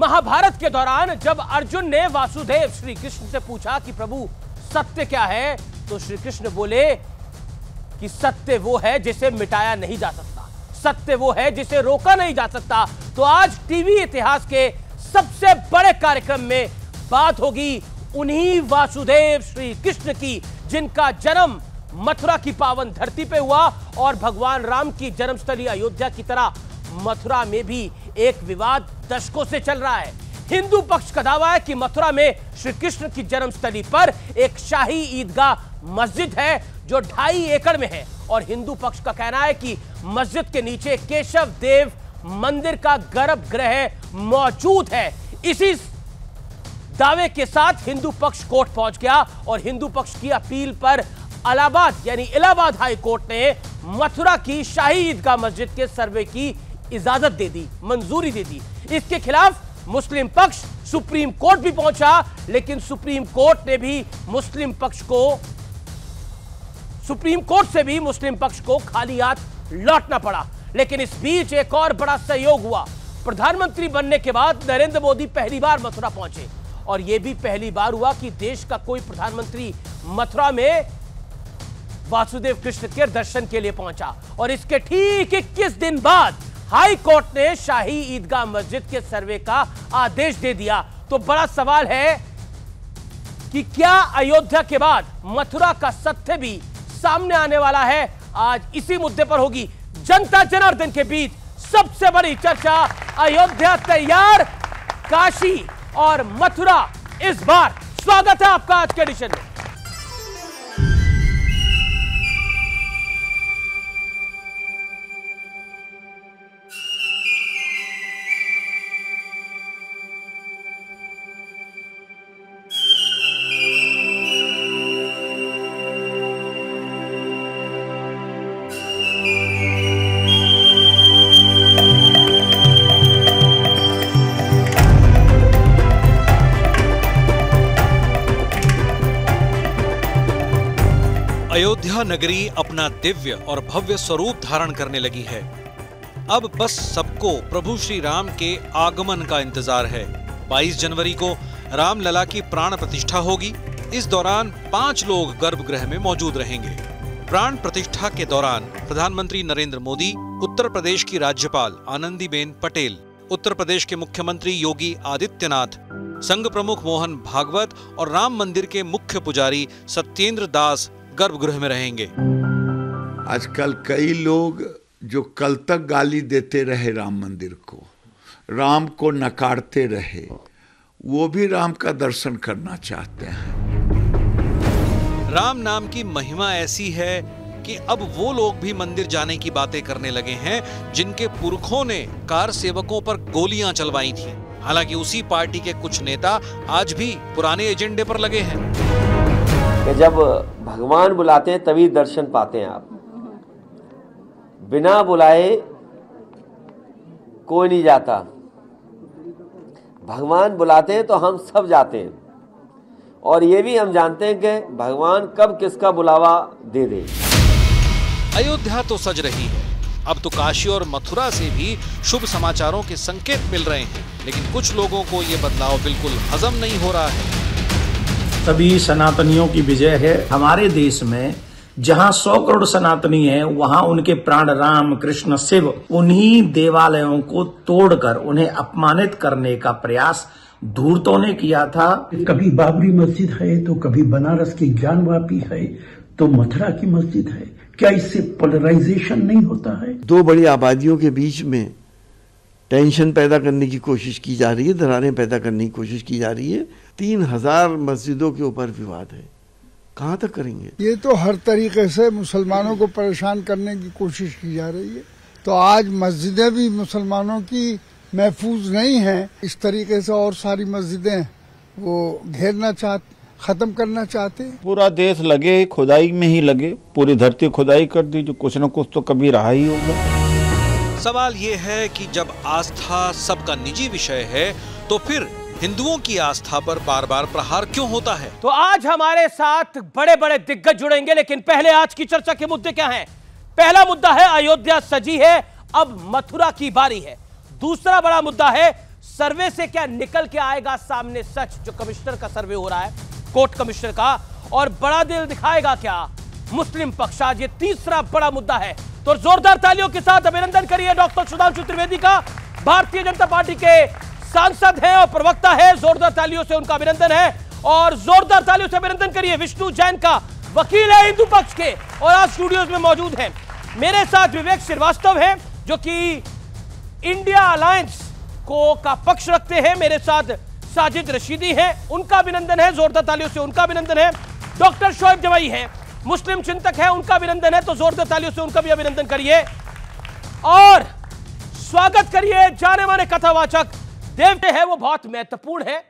महाभारत के दौरान जब अर्जुन ने वासुदेव श्री कृष्ण से पूछा कि प्रभु सत्य क्या है तो श्री कृष्ण बोले कि सत्य वो है जिसे मिटाया नहीं जा सकता सत्य वो है जिसे रोका नहीं जा सकता तो आज टीवी इतिहास के सबसे बड़े कार्यक्रम में बात होगी उन्हीं वासुदेव श्री कृष्ण की जिनका जन्म मथुरा की पावन धरती पे हुआ और भगवान राम की जन्मस्थली अयोध्या की तरह मथुरा में भी एक विवाद दशकों से चल रहा है हिंदू पक्ष का दावा है कि मथुरा में श्री कृष्ण की जन्मस्थली पर एक शाही ईदगाह मस्जिद है जो ढाई एकड़ में है और हिंदू पक्ष का कहना है कि मस्जिद के नीचे केशव देव मंदिर का गर्भगृह मौजूद है इसी दावे के साथ हिंदू पक्ष कोर्ट पहुंच गया और हिंदू पक्ष की अपील पर अलाहाबाद यानी इलाहाबाद हाई कोर्ट ने मथुरा की शाही ईदगाह मस्जिद के सर्वे की इजाजत दे दी मंजूरी दे दी इसके खिलाफ मुस्लिम पक्ष सुप्रीम कोर्ट भी पहुंचा लेकिन सुप्रीम कोर्ट ने भी मुस्लिम पक्ष को सुप्रीम कोर्ट से भी मुस्लिम पक्ष को खाली हाथ लौटना पड़ा लेकिन इस बीच एक और बड़ा सहयोग हुआ प्रधानमंत्री बनने के बाद नरेंद्र मोदी पहली बार मथुरा पहुंचे और यह भी पहली बार हुआ कि देश का कोई प्रधानमंत्री मथुरा में वासुदेव कृष्ण के दर्शन के लिए पहुंचा और इसके ठीक इक्कीस दिन बाद हाई कोर्ट ने शाही ईदगाह मस्जिद के सर्वे का आदेश दे दिया तो बड़ा सवाल है कि क्या अयोध्या के बाद मथुरा का सत्य भी सामने आने वाला है आज इसी मुद्दे पर होगी जनता जनार्दन के बीच सबसे बड़ी चर्चा अयोध्या तैयार काशी और मथुरा इस बार स्वागत है आपका आज के एडिशन में अयोध्या नगरी अपना दिव्य और भव्य स्वरूप धारण करने लगी है अब बस सबको प्रभु श्री राम के आगमन का इंतजार है 22 जनवरी को रामलला की प्राण प्रतिष्ठा होगी इस दौरान पांच लोग गर्भगृह में मौजूद रहेंगे प्राण प्रतिष्ठा के दौरान प्रधानमंत्री नरेंद्र मोदी उत्तर प्रदेश की राज्यपाल आनंदीबेन पटेल उत्तर प्रदेश के मुख्यमंत्री योगी आदित्यनाथ संघ प्रमुख मोहन भागवत और राम मंदिर के मुख्य पुजारी सत्येंद्र दास गर्भगृह में रहेंगे आजकल कई लोग जो कल तक गाली देते रहे राम मंदिर को राम को नकारते रहे वो भी राम का दर्शन करना चाहते हैं राम नाम की महिमा ऐसी है कि अब वो लोग भी मंदिर जाने की बातें करने लगे हैं जिनके पुरखों ने कार सेवकों पर गोलियां चलवाई थी हालांकि उसी पार्टी के कुछ नेता आज भी पुराने एजेंडे पर लगे हैं कि जब भगवान बुलाते हैं तभी दर्शन पाते हैं आप बिना बुलाए कोई नहीं जाता भगवान बुलाते हैं तो हम सब जाते हैं और ये भी हम जानते हैं कि भगवान कब किसका बुलावा दे दे अयोध्या तो सज रही है अब तो काशी और मथुरा से भी शुभ समाचारों के संकेत मिल रहे हैं लेकिन कुछ लोगों को ये बदलाव बिल्कुल हजम नहीं हो रहा है तभी सनातनियों की विजय है हमारे देश में जहाँ सौ करोड़ सनातनी हैं वहां उनके प्राण राम कृष्ण शिव उन्हीं देवालयों को तोड़कर उन्हें अपमानित करने का प्रयास धूर्तों ने किया था कभी बाबरी मस्जिद है तो कभी बनारस की ज्ञान है तो मथुरा की मस्जिद है क्या इससे पोलराइजेशन नहीं होता है दो बड़ी आबादियों के बीच में टेंशन पैदा करने की कोशिश की जा रही है दरारें पैदा करने की कोशिश की जा रही है तीन हजार मस्जिदों के ऊपर विवाद है कहाँ तक करेंगे ये तो हर तरीके से मुसलमानों को परेशान करने की कोशिश की जा रही है तो आज मस्जिदें भी मुसलमानों की महफूज नहीं हैं इस तरीके से और सारी मस्जिदें वो घेरना चाहते खत्म करना चाहते पूरा देश लगे खुदाई में ही लगे पूरी धरती खुदाई कर दी जो कुछ न कुछ तो कभी रहा ही होगा सवाल ये है कि जब आस्था सबका निजी विषय है तो फिर हिंदुओं की आस्था पर बार बार प्रहार क्यों होता है तो आज हमारे साथ बड़े बड़े दिग्गज जुड़ेंगे लेकिन पहले आज की चर्चा के मुद्दे क्या हैं? पहला मुद्दा है अयोध्या सजी है अब मथुरा की बारी है दूसरा बड़ा मुद्दा है सर्वे से क्या निकल के आएगा सामने सच जो कमिश्नर का सर्वे हो रहा है कोर्ट कमिश्नर का और बड़ा दिल दिखाएगा क्या मुस्लिम पक्ष आज ये तीसरा बड़ा मुद्दा है तो जोरदार तालियों के साथ अभिनंदन करिए डॉक्टर सुधांशु त्रिवेदी का भारतीय जनता पार्टी के सांसद हैं और प्रवक्ता है जोरदार तालियों से उनका अभिनंदन है और जोरदार तालियों से अभिनंदन करिए विष्णु जैन का वकील है हिंदू पक्ष के और आज स्टूडियोज में मौजूद है मेरे साथ विवेक श्रीवास्तव है जो कि इंडिया अलायंस को का पक्ष रखते हैं मेरे साथ साजिद रशीदी हैं उनका अभिनंदन है जोरदार तालियों से उनका अभिनंदन है डॉक्टर शोएब जवाई हैं मुस्लिम चिंतक है उनका अभिनंदन है तो जोरदार तालियों से उनका भी अभिनंदन करिए और स्वागत करिए जाने माने कथावाचक देवते है वो बहुत महत्वपूर्ण है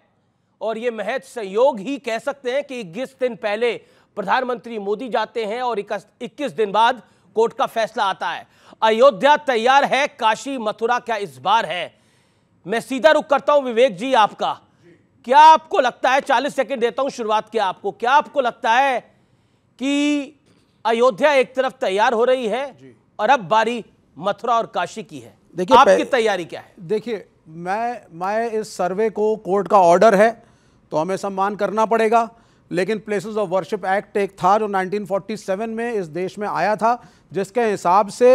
और ये महज संयोग ही कह सकते हैं कि इक्कीस दिन पहले प्रधानमंत्री मोदी जाते हैं और इक्कीस दिन बाद कोर्ट का फैसला आता है अयोध्या तैयार है काशी मथुरा क्या इस बार है मैं सीधा रुख करता हूं विवेक जी आपका क्या आपको लगता है चालीस सेकेंड देता हूं शुरुआत किया आपको क्या आपको लगता है कि अयोध्या एक तरफ तैयार हो रही है और अब बारी मथुरा और काशी की है देखिए आपकी तैयारी क्या है देखिए मैं मैं इस सर्वे को कोर्ट का ऑर्डर है तो हमें सम्मान करना पड़ेगा लेकिन प्लेसेस ऑफ वर्शिप एक्ट एक था जो 1947 में इस देश में आया था जिसके हिसाब से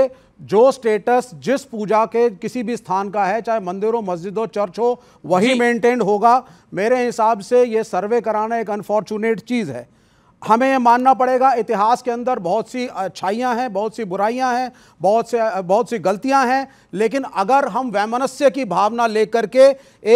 जो स्टेटस जिस पूजा के किसी भी स्थान का है चाहे मंदिर हो मस्जिद हो चर्च हो वही मेंटेन्ड होगा मेरे हिसाब से ये सर्वे कराना एक अनफॉर्चुनेट चीज़ है हमें यह मानना पड़ेगा इतिहास के अंदर बहुत सी अच्छाइयाँ हैं बहुत सी बुराइयाँ हैं बहुत से बहुत सी गलतियाँ हैं लेकिन अगर हम वैमनस्य की भावना लेकर के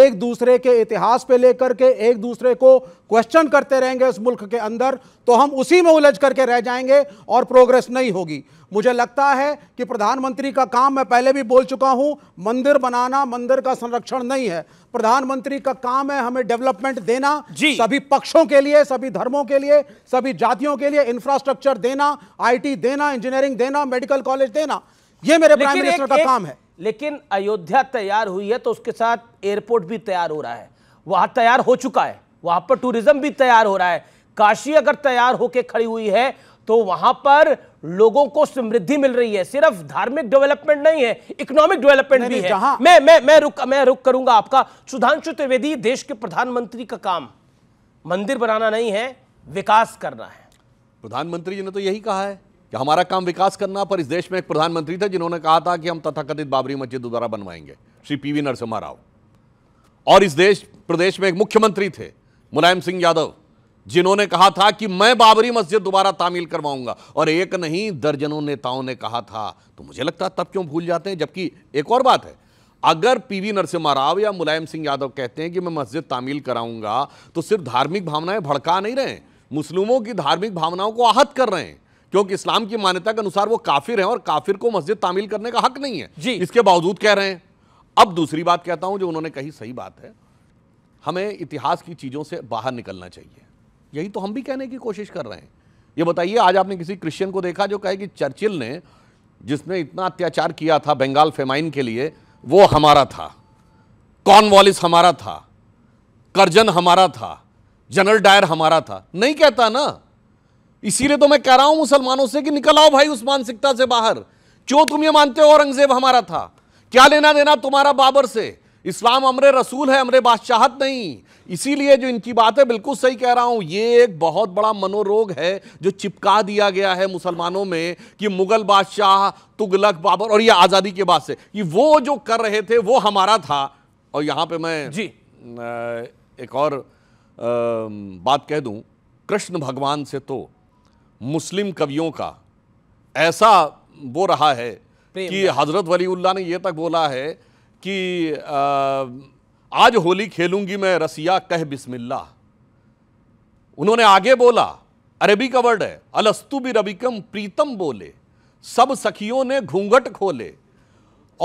एक दूसरे के इतिहास पे लेकर के एक दूसरे को क्वेश्चन करते रहेंगे उस मुल्क के अंदर तो हम उसी में उलझ करके रह जाएंगे और प्रोग्रेस नहीं होगी मुझे लगता है कि प्रधानमंत्री का काम मैं पहले भी बोल चुका हूँ मंदिर बनाना मंदिर का संरक्षण नहीं है प्रधानमंत्री का काम है हमें डेवलपमेंट देना जी सभी पक्षों के लिए सभी धर्मों के लिए सभी जातियों के लिए इंफ्रास्ट्रक्चर देना आईटी देना इंजीनियरिंग देना मेडिकल कॉलेज देना ये मेरे प्राइम मिनिस्टर का काम है लेकिन अयोध्या तैयार हुई है तो उसके साथ एयरपोर्ट भी तैयार हो रहा है वहां तैयार हो चुका है वहां पर टूरिज्म भी तैयार हो रहा है काशी अगर तैयार होकर खड़ी हुई है तो वहां पर लोगों को समृद्धि मिल रही है सिर्फ धार्मिक डेवलपमेंट नहीं है इकोनॉमिक डेवलपमेंट भी है मैं मैं मैं रुक मैं रुक करूंगा आपका सुधांशु त्रिवेदी देश के प्रधानमंत्री का काम मंदिर बनाना नहीं है विकास करना है प्रधानमंत्री जी ने तो यही कहा है कि हमारा काम विकास करना पर इस देश में एक प्रधानमंत्री थे जिन्होंने कहा था कि हम तथाकथित बाबरी मस्जिद द्वारा बनवाएंगे श्री पीवी नरसिम्हा राव और इस देश प्रदेश में एक मुख्यमंत्री थे मुलायम सिंह यादव जिन्होंने कहा था कि मैं बाबरी मस्जिद दोबारा तामील करवाऊंगा और एक नहीं दर्जनों नेताओं ने कहा था तो मुझे लगता तब क्यों भूल जाते हैं जबकि एक और बात है अगर पीवी नरसिम्हा राव या मुलायम सिंह यादव कहते हैं कि मैं मस्जिद तामील कराऊंगा तो सिर्फ धार्मिक भावनाएं भड़का नहीं रहे मुस्लिमों की धार्मिक भावनाओं को आहत कर रहे हैं क्योंकि इस्लाम की मान्यता के अनुसार वो काफिर हैं और काफिर को मस्जिद तामील करने का हक नहीं है जी इसके बावजूद कह रहे हैं अब दूसरी बात कहता हूं जो उन्होंने कही सही बात है हमें इतिहास की चीज़ों से बाहर निकलना चाहिए यही तो हम भी कहने की कोशिश कर रहे हैं ये बताइए आज आपने किसी क्रिश्चियन को देखा जो कहे कि चर्चिल ने जिसने इतना अत्याचार किया था बंगाल फेमाइन के लिए वो हमारा था कॉर्नवालिस हमारा था करजन हमारा था जनरल डायर हमारा था नहीं कहता ना इसीलिए तो मैं कह रहा हूं मुसलमानों से कि निकल आओ भाई उस मानसिकता से बाहर क्यों तुम ये मानते हो औरंगजेब हमारा था क्या लेना देना तुम्हारा बाबर से इस्लाम अमरे रसूल है अमरे बादशाहत नहीं इसीलिए जो इनकी बात है बिल्कुल सही कह रहा हूं ये एक बहुत बड़ा मनोरोग है जो चिपका दिया गया है मुसलमानों में कि मुगल बादशाह तुगलक बाबर और ये आज़ादी के बाद से ये वो जो कर रहे थे वो हमारा था और यहाँ पे मैं जी एक और बात कह दूं कृष्ण भगवान से तो मुस्लिम कवियों का ऐसा वो रहा है कि हज़रत वलीउल्ला ने यह तक बोला है कि आ, आज होली खेलूंगी मैं रसिया कह बिस्मिल्ला उन्होंने आगे बोला अरबी का वर्ड है अलस्तु भी रबिकम प्रीतम बोले सब सखियों ने घूंघट खोले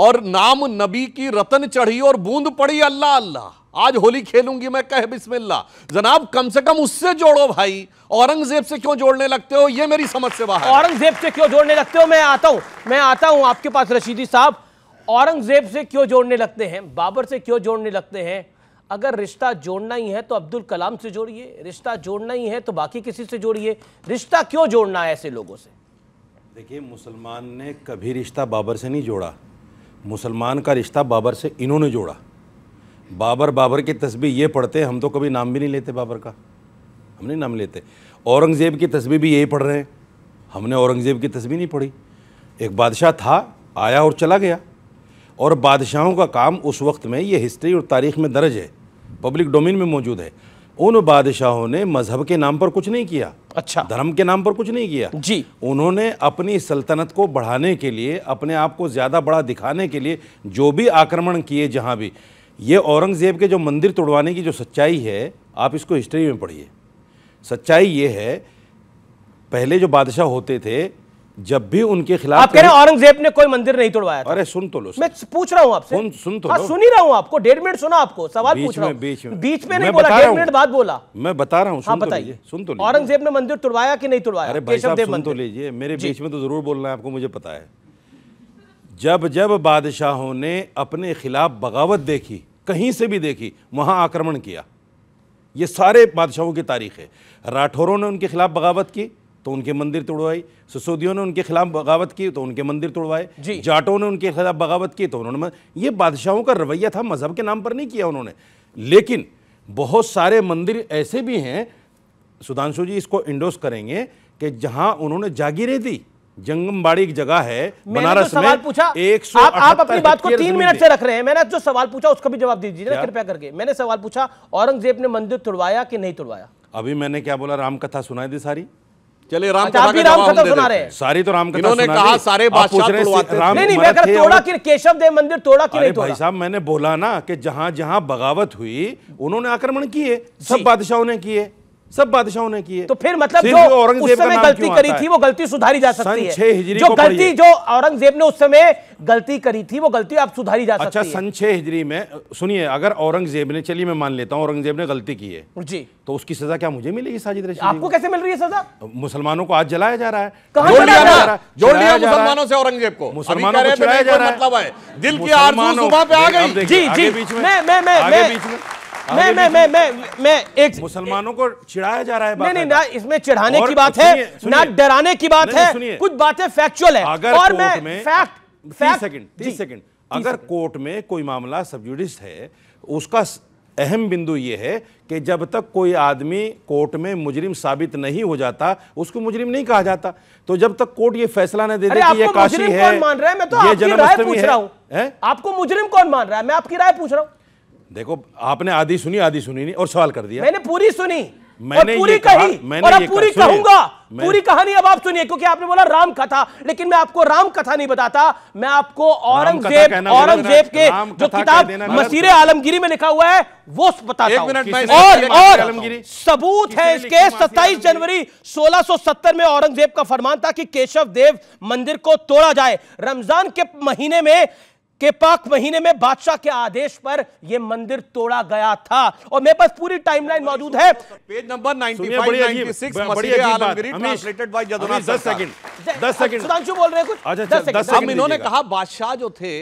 और नाम नबी की रतन चढ़ी और बूंद पड़ी अल्लाह अल्लाह आज होली खेलूंगी मैं कह बिस्मिल्ला जनाब कम से कम उससे जोड़ो भाई औरंगजेब से क्यों जोड़ने लगते हो ये मेरी समझ से बाहर औरंगजेब से क्यों जोड़ने लगते हो मैं आता हूं मैं आता हूं आपके पास रशीदी साहब औरंगजेब से क्यों जोड़ने लगते हैं बाबर से क्यों जोड़ने लगते हैं अगर रिश्ता जोड़ना ही है तो अब्दुल कलाम से जोड़िए रिश्ता जोड़ना ही है तो बाकी किसी से जोड़िए रिश्ता क्यों जोड़ना है ऐसे लोगों से देखिए मुसलमान ने कभी रिश्ता बाबर से नहीं जोड़ा मुसलमान का रिश्ता बाबर से इन्होंने जोड़ा बाबर बाबर की तस्वीर ये पढ़ते हम तो कभी नाम भी नहीं लेते बाबर का हम नहीं नाम लेते औरंगज़ेब की तस्वीर भी यही पढ़ रहे हैं हमने औरंगज़ेब की तस्वीर नहीं पढ़ी एक बादशाह था आया और चला गया और बादशाहों का काम उस वक्त में ये हिस्ट्री और तारीख में दर्ज है पब्लिक डोमेन में मौजूद है उन बादशाहों ने मजहब के नाम पर कुछ नहीं किया अच्छा धर्म के नाम पर कुछ नहीं किया जी उन्होंने अपनी सल्तनत को बढ़ाने के लिए अपने आप को ज़्यादा बड़ा दिखाने के लिए जो भी आक्रमण किए जहाँ भी ये औरंगज़ेब के जो मंदिर तोड़वाने की जो सच्चाई है आप इसको हिस्ट्री में पढ़िए सच्चाई ये है पहले जो बादशाह होते थे जब भी उनके खिलाफ आप कह रहे हैं औरंगजेब ने कोई मंदिर नहीं तोड़वाया अरे सुन तो लो मैं पूछ रहा हूँ आपसे सुन, सुन तो हाँ, सुन ही रहा हूँ आपको डेढ़ मिनट सुना आपको सवाल पूछ रहा हूँ बीच में बीच में नहीं बोला डेढ़ मिनट बाद बोला मैं बता रहा हूँ हाँ बताइए सुन तो, तो औरंगजेब ने मंदिर तोड़वाया कि नहीं तोड़वाया अरे भाई साहब सुन तो लीजिए मेरे बीच में तो जरूर बोलना है आपको मुझे पता है जब जब बादशाहों ने अपने खिलाफ बगावत देखी कहीं से भी देखी वहां आक्रमण किया ये सारे बादशाहों की तारीख है राठौरों ने उनके खिलाफ बगावत की तो उनके मंदिर तोड़वाई सुसोदियों ने उनके खिलाफ बगावत की तो उनके मंदिर तोड़वाए जाटों ने उनके खिलाफ बगावत की तो उन्होंने ये बादशाहों का रवैया था मजहब के नाम पर नहीं किया उन्होंने लेकिन बहुत सारे मंदिर ऐसे भी हैं सुधांशु जी इसको इंडोस करेंगे कि जहां उन्होंने जागीरें दी जंगमबाड़ी की जगह है बनारस तो में पूछा एक सौ आप, आप अपनी बात को तीन मिनट से रख रहे हैं मैंने जो सवाल पूछा उसका भी जवाब दीजिए ना कृपया करके मैंने सवाल पूछा औरंगजेब ने मंदिर तुड़वाया कि नहीं तुड़वाया अभी मैंने क्या बोला राम कथा सुनाई थी सारी चलिए राम अच्छा, कथा अभी राम कथा सुना रहे सारी तो राम कथा इन्होंने कहा सारे बादशाह तोड़वाते राम नहीं नहीं मैं कह तोड़ा कि केशव देव मंदिर तोड़ा कि नहीं भाई साहब मैंने बोला ना कि जहां जहां बगावत हुई उन्होंने आक्रमण किए सब बादशाहों ने किए सब बादशाहों ने किए तो फिर मतलब जो उस समय गलती करी थी वो गलती सुधारी जा सकती है जो गलती जो औरंगजेब ने उस समय गलती करी थी वो गलती आप सुधारी जा अच्छा, सकती है अच्छा संचय हिजरी में सुनिए अगर औरंगजेब ने चलिए मैं मान लेता हूँ औरंगजेब ने गलती की है जी तो उसकी सजा क्या मुझे मिलेगी साजिद रशीद आपको कैसे मिल रही है सजा तो मुसलमानों को आज जलाया जा रहा है जोड़ लिया मुसलमानों से औरंगजेब को मुसलमानों को जलाया जा रहा है मतलब है दिल की आरजू सुबह पे आ गई जी जी मैं मैं मैं बीच मैं मैं मैं मैं मैं एक मुसलमानों को चिढ़ाया जा रहा है नहीं नहीं ना इसमें चिढ़ाने की बात है ना डराने की बात है कुछ बातें फैक्चुअल है और मैं फैक्ट फैक्ट सेकंड तीस सेकंड अगर कोर्ट में कोई मामला सबजुडिस है उसका अहम बिंदु ये है कि जब तक कोई आदमी कोर्ट में मुजरिम साबित नहीं हो जाता उसको मुजरिम नहीं कहा जाता तो जब तक कोर्ट ये फैसला न दे दे कि ये काशी है, मान रहा है मैं तो आपकी राय पूछ रहा हूं आपको मुजरिम कौन मान रहा है मैं आपकी राय पूछ रहा हूं देखो आपने आधी सुनी आधी सुनी नहीं और सवाल कर दिया मैंने पूरी सुनी मैंने पूरी कही मैंने और पूरी कहूंगा पूरी कहानी अब आप सुनिए क्योंकि आपने बोला राम कथा लेकिन मैं आपको राम कथा नहीं बताता मैं आपको औरंगजेब औरंगजेब के जो किताब मसीरे तो- आलमगिरी में लिखा हुआ है वो बताता हूं और और सबूत है इसके 27 जनवरी 1670 में औरंगजेब का फरमान था कि केशव देव मंदिर को तोड़ा जाए रमजान के महीने में के पाक महीने में बादशाह के आदेश पर यह मंदिर तोड़ा गया था और मेरे पास पूरी टाइमलाइन मौजूद है पेज नंबर 95 बोल रहे कुछ अच्छा, अच्छा, हम इन्होंने कहा बादशाह जो थे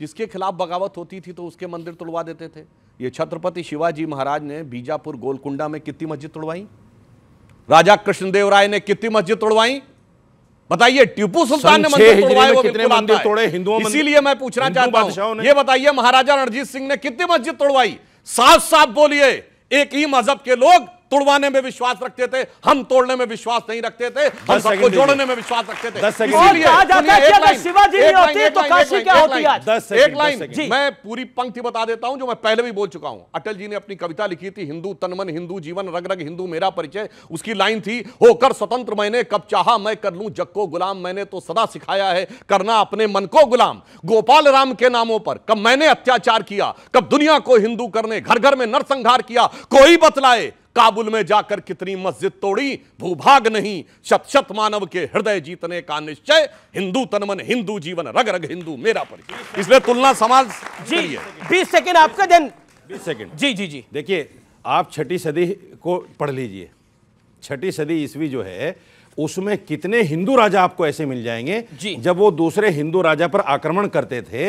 जिसके खिलाफ बगावत होती थी तो उसके मंदिर तोड़वा देते थे ये छत्रपति शिवाजी महाराज ने बीजापुर गोलकुंडा में कितनी मस्जिद तोड़वाई राजा कृष्णदेव राय ने कितनी मस्जिद तोड़वाई बताइए टिपू सुल्तान ने मंदिर तोड़वाए वो कितने मंदिर तोड़े हिंदुओं इसीलिए मैं पूछना चाहता हूँ ये बताइए महाराजा रणजीत सिंह ने कितनी मस्जिद तोड़वाई साफ साफ बोलिए एक ही मजहब के लोग तोड़वाने में विश्वास रखते थे हम तोड़ने में विश्वास नहीं रखते थे हम सबको जोड़ने में विश्वास रखते थे तो एक लाइन मैं पूरी पंक्ति बता देता हूं जो मैं पहले भी बोल चुका हूं अटल जी ने अपनी कविता लिखी थी हिंदू तनमन हिंदू जीवन रग रग हिंदू मेरा परिचय उसकी लाइन थी होकर स्वतंत्र मैंने कब चाह मैं कर लू जग को गुलाम मैंने तो सदा सिखाया है करना अपने मन को गुलाम गोपाल राम के नामों पर कब मैंने अत्याचार किया कब दुनिया को हिंदू करने घर घर में नरसंहार किया कोई बतलाए काबुल में जाकर कितनी मस्जिद तोड़ी भूभाग नहीं शत शत मानव के हृदय जीतने का निश्चय हिंदू तनमन हिंदू जीवन रग रग हिंदू मेरा पर इसलिए तुलना समाज जी बीस सेकेंड आपका दिन बीस सेकेंड जी जी जी देखिए आप छठी सदी को पढ़ लीजिए छठी सदी ईस्वी जो है उसमें कितने हिंदू राजा आपको ऐसे मिल जाएंगे जब वो दूसरे हिंदू राजा पर आक्रमण करते थे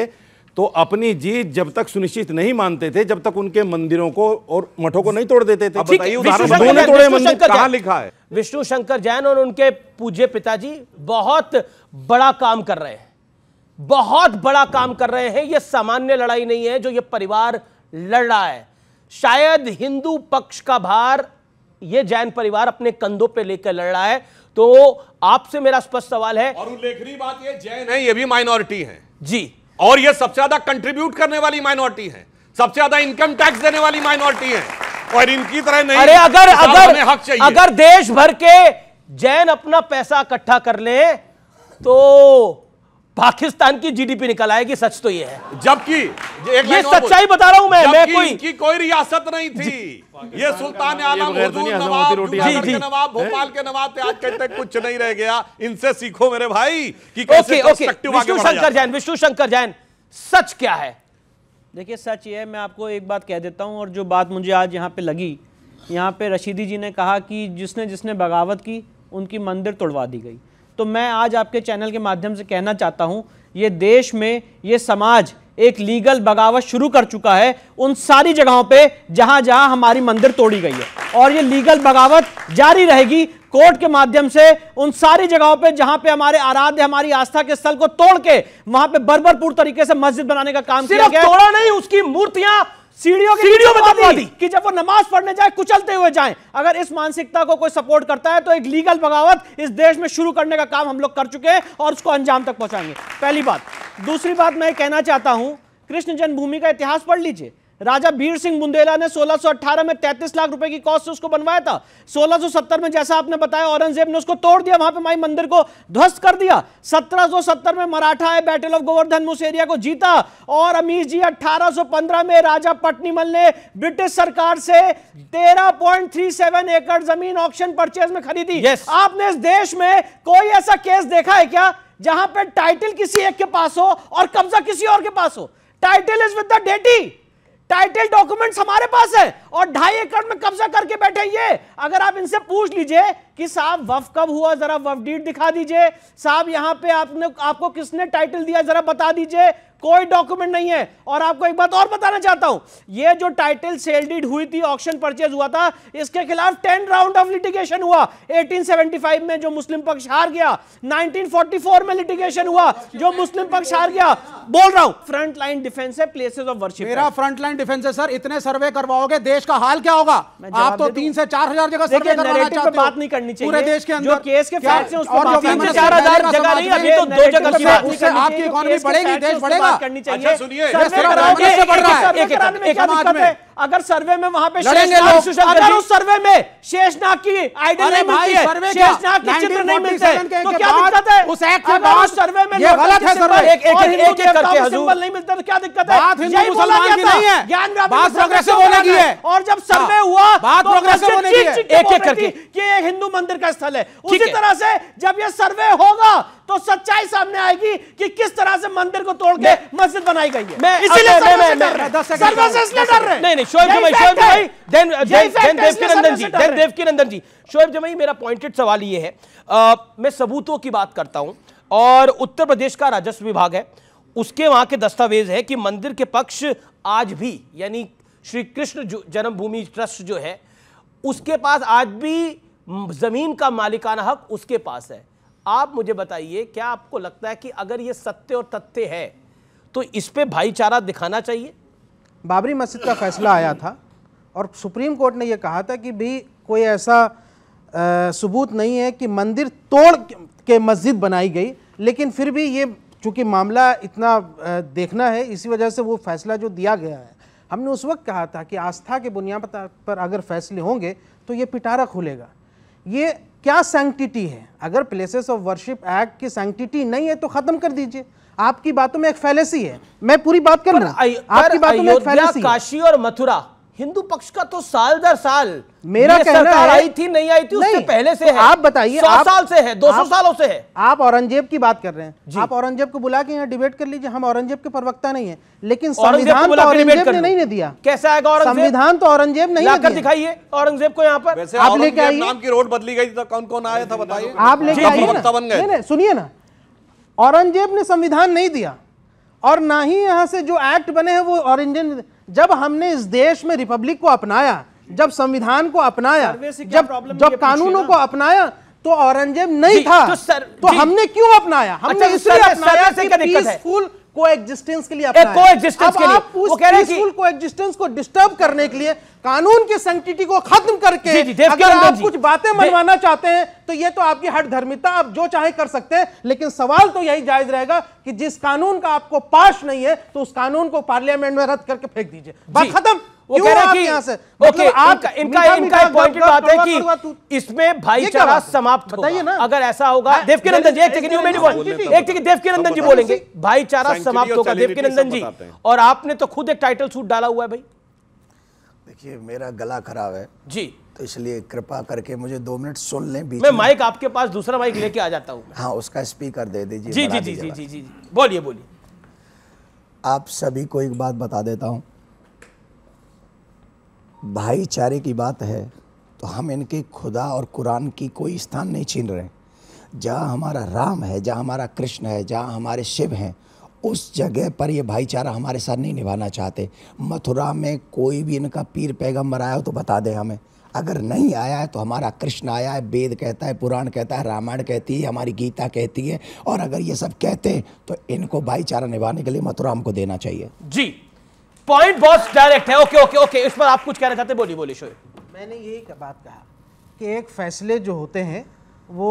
तो अपनी जीत जब तक सुनिश्चित नहीं मानते थे जब तक उनके मंदिरों को और मठों को नहीं तोड़ देते थे लिखा है विष्णु शंकर जैन और उनके पूज्य पिताजी बहुत बड़ा काम कर रहे हैं बहुत बड़ा काम कर रहे हैं यह सामान्य लड़ाई नहीं है जो ये परिवार लड़ रहा है शायद हिंदू पक्ष का भार यह जैन परिवार अपने कंधों पे लेकर लड़ रहा है तो आपसे मेरा स्पष्ट सवाल है और उल्लेखनीय बात ये जैन है ये भी माइनॉरिटी है जी और ये सबसे ज्यादा कंट्रीब्यूट करने वाली माइनॉरिटी है सबसे ज्यादा इनकम टैक्स देने वाली माइनॉरिटी है और इनकी तरह नहीं अरे अगर अगर हक चाहिए अगर देश भर के जैन अपना पैसा इकट्ठा कर ले तो पाकिस्तान की जीडीपी निकल आएगी सच तो ये है जबकि ये सच्चाई बता रहा हूं मैं मैं कोई इनकी कोई रियासत नहीं थी ये सुल्तान आलम नवाब भोपाल के नवाब थे आज कहते कुछ नहीं रह गया इनसे सीखो मेरे भाई कि कैसे विष्णु शंकर जैन विष्णु शंकर जैन सच क्या है देखिए सच ये मैं आपको एक बात कह देता हूँ और जो बात मुझे आज यहाँ पे लगी यहाँ पे रशीदी जी ने कहा कि जिसने जिसने बगावत की उनकी मंदिर तोड़वा दी गई तो मैं आज आपके चैनल के माध्यम से कहना चाहता हूँ ये देश में ये समाज एक लीगल बगावत शुरू कर चुका है उन सारी जगहों पे जहां जहां हमारी मंदिर तोड़ी गई है और ये लीगल बगावत जारी रहेगी कोर्ट के माध्यम से उन सारी जगहों पे जहां पे हमारे आराध्य हमारी आस्था के स्थल को तोड़ के वहां पे बर्बरपूर्ण तरीके से मस्जिद बनाने का काम किया गया तोड़ा नहीं उसकी मूर्तियां सीढ़ियों की में दबा दी कि जब वो नमाज पढ़ने जाए कुचलते हुए जाए अगर इस मानसिकता को कोई सपोर्ट करता है तो एक लीगल बगावत इस देश में शुरू करने का काम हम लोग कर चुके हैं और उसको अंजाम तक पहुंचाएंगे पहली बात दूसरी बात मैं कहना चाहता हूं कृष्ण जन्मभूमि का इतिहास पढ़ लीजिए राजा भीर सिंह बुंदेला ने 1618 में 33 लाख रुपए की कॉस्ट से उसको बनवाया था 1670 में जैसा आपने बताया औरंगजेब ने उसको तोड़ दिया वहां पे माई मंदिर को ध्वस्त कर दिया 1770 में मराठा है बैटल ऑफ गोवर्धन मुसेरिया को जीता और अमीर जी 1815 में राजा पटनीमल ने ब्रिटिश सरकार से 13.37 एकड़ जमीन ऑप्शन परचेज में खरीदी yes. आपने इस देश में कोई ऐसा केस देखा है क्या जहां पर टाइटल किसी एक के पास हो और कब्जा किसी और के पास हो title is with deity title documents हमारे पास है और ढाई एकड़ में कब्जा करके बैठे ये अगर आप इनसे पूछ लीजिए कि साहब वफ कब हुआ जरा वफ डीट दिखा दीजिए साहब यहाँ पे आपने आपको किसने टाइटल दिया जरा बता दीजिए कोई डॉक्यूमेंट नहीं है और आपको एक बात और बताना चाहता हूं ये जो टाइटल सेल डीड हुई थी ऑक्शन परचेज हुआ था इसके खिलाफ टेन राउंड ऑफ लिटिगेशन हुआ 1875 में जो मुस्लिम पक्ष हार गया 1944 में लिटिगेशन हुआ जो मुस्लिम पक्ष हार गया बोल रहा हूं फ्रंट लाइन डिफेंस है प्लेसेस ऑफ वर्शिप मेरा फ्रंट लाइन डिफेंस है सर इतने सर्वे करवाओगे देश का हाल क्या होगा आप तो तीन से चार हजार जगह सर्वे करवाना चाहते बात नहीं करनी चाहिए पूरे देश के अंदर केस के फैक्ट्स हैं उसको चार हजार जगह नहीं अभी तो दो जगह की बात आपकी इकोनॉमी बढ़ेगी देश बढ़ेगा बात करनी चाहिए सुनिए अगर सर्वे में वहां पे अगर उस सर्वे में शेषनाग की आइडिया नहीं मिलती है शेषनाग के चित्र नहीं मिलते तो क्या दिक्कत है उस एक्ट के बाद सर्वे में ये गलत है सर्वे एक एक एक करके सिंबल नहीं मिलता तो क्या दिक्कत है बात हिंदू मुसलमान की नहीं है ज्ञान बात प्रोग्रेसिव होने की है और जब सर्वे हाँ। हुआ बात प्रोग्रेसिव तो होने की है एक एक करके कि एक हिंदू मंदिर का स्थल है उसी तरह से जब ये सर्वे होगा तो सच्चाई सामने आएगी कि किस तरह से मंदिर को तोड़ के मस्जिद बनाई गई है इसीलिए सर्वे से डर रहे हैं नहीं नहीं Shoaib Jamai Shoaib Jamai then then Devaki Nandan ji then Devaki Nandan ji Shoaib Jamai मेरा पॉइंटेड सवाल ये है मैं सबूतों की बात करता हूं और उत्तर प्रदेश का राजस्व विभाग है उसके वहां के दस्तावेज है कि मंदिर के पक्ष आज भी यानी श्री कृष्ण जन्मभूमि ट्रस्ट जो है उसके पास आज भी जमीन का मालिकाना हक उसके पास है आप मुझे बताइए क्या आपको लगता है कि अगर ये सत्य और तथ्य है तो इस पे भाईचारा दिखाना चाहिए बाबरी मस्जिद का फ़ैसला आया था और सुप्रीम कोर्ट ने यह कहा था कि भी कोई ऐसा आ, सबूत नहीं है कि मंदिर तोड़ के मस्जिद बनाई गई लेकिन फिर भी ये चूँकि मामला इतना आ, देखना है इसी वजह से वो फैसला जो दिया गया है हमने उस वक्त कहा था कि आस्था के बुनियाद पर अगर फैसले होंगे तो ये पिटारा खुलेगा ये क्या सैंक्टिटी है अगर प्लेसेस ऑफ वर्शिप एक्ट की सैंक्टिटी नहीं है तो ख़त्म कर दीजिए आपकी बातों में एक फैलेसी है मैं पूरी बात कर रहा हूँ आपकी बातों में एक फैलेसी काशी और मथुरा हिंदू पक्ष का तो साल दर साल मेरा कहना है आई थी नहीं आई थी नहीं, उससे पहले से तो है आप बताइए सौ साल से है दो सौ सालों से है आप औरंगजेब की बात कर रहे हैं जी। आप औरंगजेब को बुला के यहाँ डिबेट कर लीजिए हम औरंगजेब के प्रवक्ता नहीं है लेकिन संविधान तो औरंगजेब ने नहीं दिया कैसा आएगा संविधान तो औरंगजेब नहीं दिखाइए औरंगजेब को यहाँ पर आप लेके आइए नाम की रोड बदली गई थी तो कौन कौन आया था बताइए आप लेके आइए सुनिए ना औरंगजेब ने संविधान नहीं दिया और ना ही यहाँ से जो एक्ट बने हैं वो औरंगजेब जब हमने इस देश में रिपब्लिक को अपनाया जब संविधान को अपनाया जब जब कानूनों को अपनाया तो औरंगजेब नहीं था तो, सर, तो हमने क्यों अपनाया हमने अच्छा, तो इसलिए अपनाया कि पीसफुल कोएग्जिस्टेंस के लिए के लिए वो कह रहे हैं को डिस्टर्ब करने के लिए कानून की संटिटी को खत्म करके अगर आप कुछ बातें मनवाना चाहते हैं तो ये तो आपकी हट धर्मिता आप जो चाहे कर सकते हैं लेकिन सवाल तो यही जायज रहेगा कि जिस कानून का आपको पास नहीं है तो उस कानून को पार्लियामेंट में रद्द करके फेंक दीजिए बात खत्म वो कह रहा कि ओके मतलब इनका इनका बात है कि इसमें भाईचारा समाप्त ना अगर ऐसा होगा जी एक सेकंड एक सेकंड जी बोलेंगे भाईचारा समाप्त होगा जी और आपने तो खुद एक टाइटल सूट डाला हुआ है भाई देखिए मेरा गला खराब है जी तो इसलिए कृपा करके मुझे दो मिनट सुन लें बीच मैं माइक आपके पास दूसरा माइक लेके आ जाता हूँ हाँ उसका स्पीकर दे दीजिए जी जी जी जी जी जी बोलिए बोलिए आप सभी को एक बात बता देता हूँ भाईचारे की बात है तो हम इनके खुदा और कुरान की कोई स्थान नहीं छीन रहे जहाँ हमारा राम है जहाँ हमारा कृष्ण है जहाँ हमारे शिव हैं उस जगह पर ये भाईचारा हमारे साथ नहीं निभाना चाहते मथुरा में कोई भी इनका पीर पैगम्बर आया हो तो बता दें हमें अगर नहीं आया है तो हमारा कृष्ण आया है वेद कहता है पुराण कहता है रामायण कहती है हमारी गीता कहती है और अगर ये सब कहते हैं तो इनको भाईचारा निभाने के लिए मथुरा हमको देना चाहिए जी पॉइंट बहुत डायरेक्ट है ओके ओके ओके इस पर आप कुछ कहना चाहते बोलिए बोलिए शोएब मैंने यही बात कहा कि एक फैसले जो होते हैं वो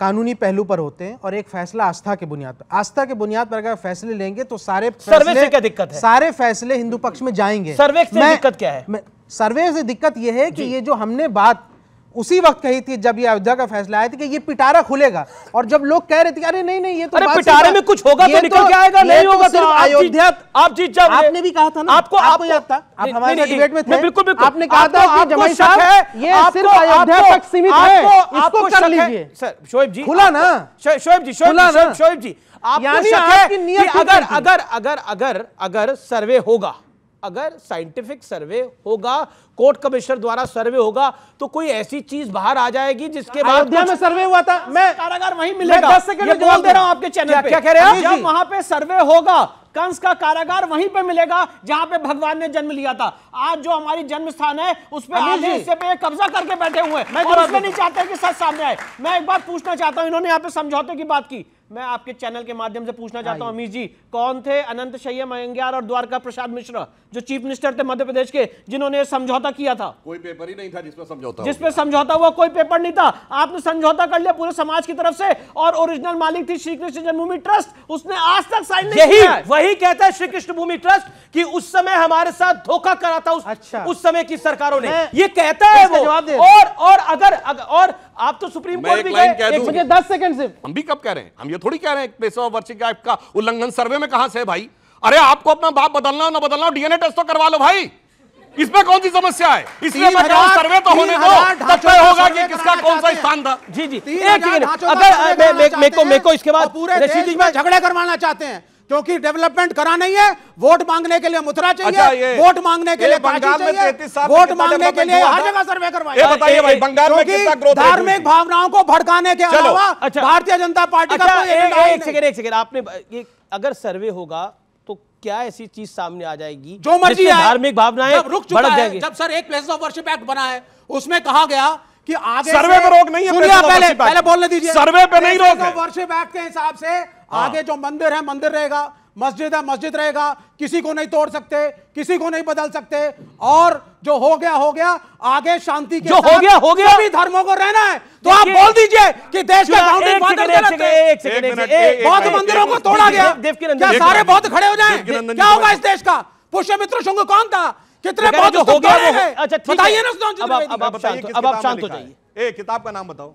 कानूनी पहलू पर होते हैं और एक फैसला आस्था के बुनियाद पर आस्था के बुनियाद पर अगर फैसले लेंगे तो सारे सर्वे से क्या दिक्कत है सारे फैसले हिंदू पक्ष में जाएंगे सर्वे से दिक्कत क्या है सर्वे से दिक्कत यह है कि ये जो हमने बात उसी वक्त कही थी जब ये अयोध्या का फैसला आया था कि ये पिटारा खुलेगा और जब लोग कह रहे थे अरे नहीं नहीं ये तो अरे पिटारे में कुछ होगा तो निकल के आएगा नहीं तो होगा तो अयोध्या आप जीत जाओ आपने भी कहा था ना आपको आपको याद था आप हमारे डिबेट में थे बिल्कुल बिल्कुल आपने कहा था कि जमाई साहब ये सिर्फ अयोध्या तक सीमित है इसको कर लीजिए सर शोएब जी खुला ना शोएब जी शोएब जी शोएब जी आपको शक है कि अगर अगर अगर अगर अगर सर्वे होगा अगर साइंटिफिक सर्वे होगा कोर्ट कमिश्नर द्वारा सर्वे होगा तो कोई ऐसी चीज बाहर आ जाएगी जिसके बाद में सर्वे हुआ था मैं कारागार वहीं मिलेगा दस सेकंड जवाब दे रहा हूं आपके चैनल पे क्या कह रहे हैं वहां पे सर्वे होगा कंस का कारागार वहीं पे मिलेगा जहां पे भगवान ने जन्म लिया था आज जो हमारी जन्म स्थान है उस पर कब्जा करके बैठे हुए हैं मैं नहीं चाहता कि सच सामने आए मैं एक बात पूछना चाहता हूं इन्होंने यहाँ पे समझौते की बात की मैं आपके चैनल के माध्यम से पूछना चाहता हूँ अमीश जी कौन थे अनंत शैया मंग्यार और द्वारका प्रसाद मिश्रा जो चीफ मिनिस्टर थे मध्य प्रदेश के जिन्होंने समझौता किया था कोई पेपर ही नहीं था जिसमें समझौता जिसपे समझौता हुआ कोई पेपर नहीं था आपने समझौता कर लिया पूरे समाज की तरफ से और ओरिजिनल मालिक थी श्री कृष्ण जन्मभूमि ट्रस्ट उसने आज तक साइन नहीं यही वही कहता है श्री कृष्ण भूमि ट्रस्ट की उस समय हमारे साथ धोखा करा था उस अच्छा। समय की सरकारों ने ये कहता है वो और अगर और आप तो सुप्रीम कोर्ट भी गए एक मुझे 10 सेकंड सिर्फ हम भी कब कह रहे हैं हम ये थोड़ी कह रहे हैं पेशा वर्षिक एक्ट का उल्लंघन सर्वे में कहां से भाई अरे आपको अपना बाप बदलना हो ना बदलना हो डीएनए टेस्ट तो करवा लो भाई इसमें कौन सी समस्या है इसलिए मैं कह रहा हूं सर्वे तो होने दो तब तय होगा कि किसका कौन सा स्थान था जी जी एक मिनट अगर मेरे को मेरे को इसके बाद तो पूरे देश में झगड़े करवाना चाहते हैं क्योंकि डेवलपमेंट करा नहीं है वोट मांगने के लिए मुथरा चाहिए अच्छा वोट मांगने के लिए बंगाल में तैतीस साल वोट मांगने के लिए हर जगह सर्वे करवाए बताइए भाई बंगाल में कितना ग्रोथ धार्मिक भावनाओं को भड़काने के अलावा अच्छा। भारतीय जनता पार्टी का अच्छा, एक सेकंड एक सेकंड आपने अगर सर्वे होगा तो क्या ऐसी चीज सामने आ जाएगी जो मर्जी धार्मिक भावनाएं रुक चुका है जब सर एक प्लेस ऑफ वर्शिप एक्ट बना है उसमें कहा गया कि आगे सर्वे पे रोक नहीं है पहले पहले बोलने दीजिए सर्वे पे नहीं रोक है वर्शिप एक्ट के हिसाब से हाँ। आगे जो मंदिर है मंदिर रहेगा मस्जिद है मस्जिद रहेगा किसी को नहीं तोड़ सकते किसी को नहीं बदल सकते और जो हो गया हो गया आगे शांति के जो हो गया हो गया सभी धर्मों को रहना है तो आप बोल दीजिए कि देश में फाउंडिंग बहुत मंदिरों को तोड़ा गया क्या सारे बहुत खड़े हो जाए क्या होगा इस देश का पुष्यमित्र शुंग कौन था कितने बहुत हो गया अच्छा बताइए ना अब आप शांत हो जाइए किताब का नाम बताओ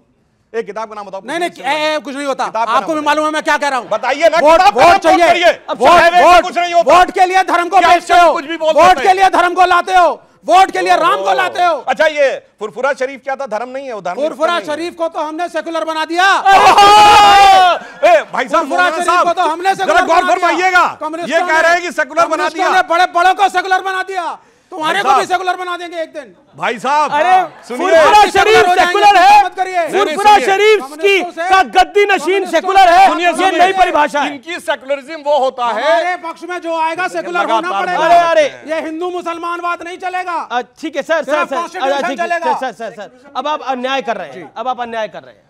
एक किताब का नाम बताओ नहीं नहीं ए, ए, कुछ नहीं होता आपको भी मालूम है मैं क्या कह रहा हूँ बताइए वोट चाहिए वोट के लिए धर्म को बेचते हो वोट के लिए धर्म को लाते हो वोट के लिए राम को लाते हो अच्छा ये फुरफुरा शरीफ क्या था धर्म नहीं है धर्म फुरफुरा शरीफ को तो हमने सेकुलर बना दिया ए, भाई साहब फुरफुरा शरीफ को तो हमने सेकुलर बना दिया ये कह रहे हैं कि सेकुलर बना दिया बड़े बड़ों को सेकुलर बना दिया तुम्हारे को भी सेकुलर बना देंगे एक दिन भाई साहब अरे पूरा हाँ, शरीफ सेकुलर है पूरा शरीफ की का गद्दी नशीन सेकुलर है ये नई परिभाषा है इनकी सेकुलरिज्म वो होता है अरे पक्ष में जो आएगा सेकुलर होना पड़ेगा अरे अरे ये हिंदू मुसलमान बात नहीं चलेगा ठीक है sir sir sir sir sir sir अब आप अन्याय कर रहे हैं अब आप अन्याय कर रहे हैं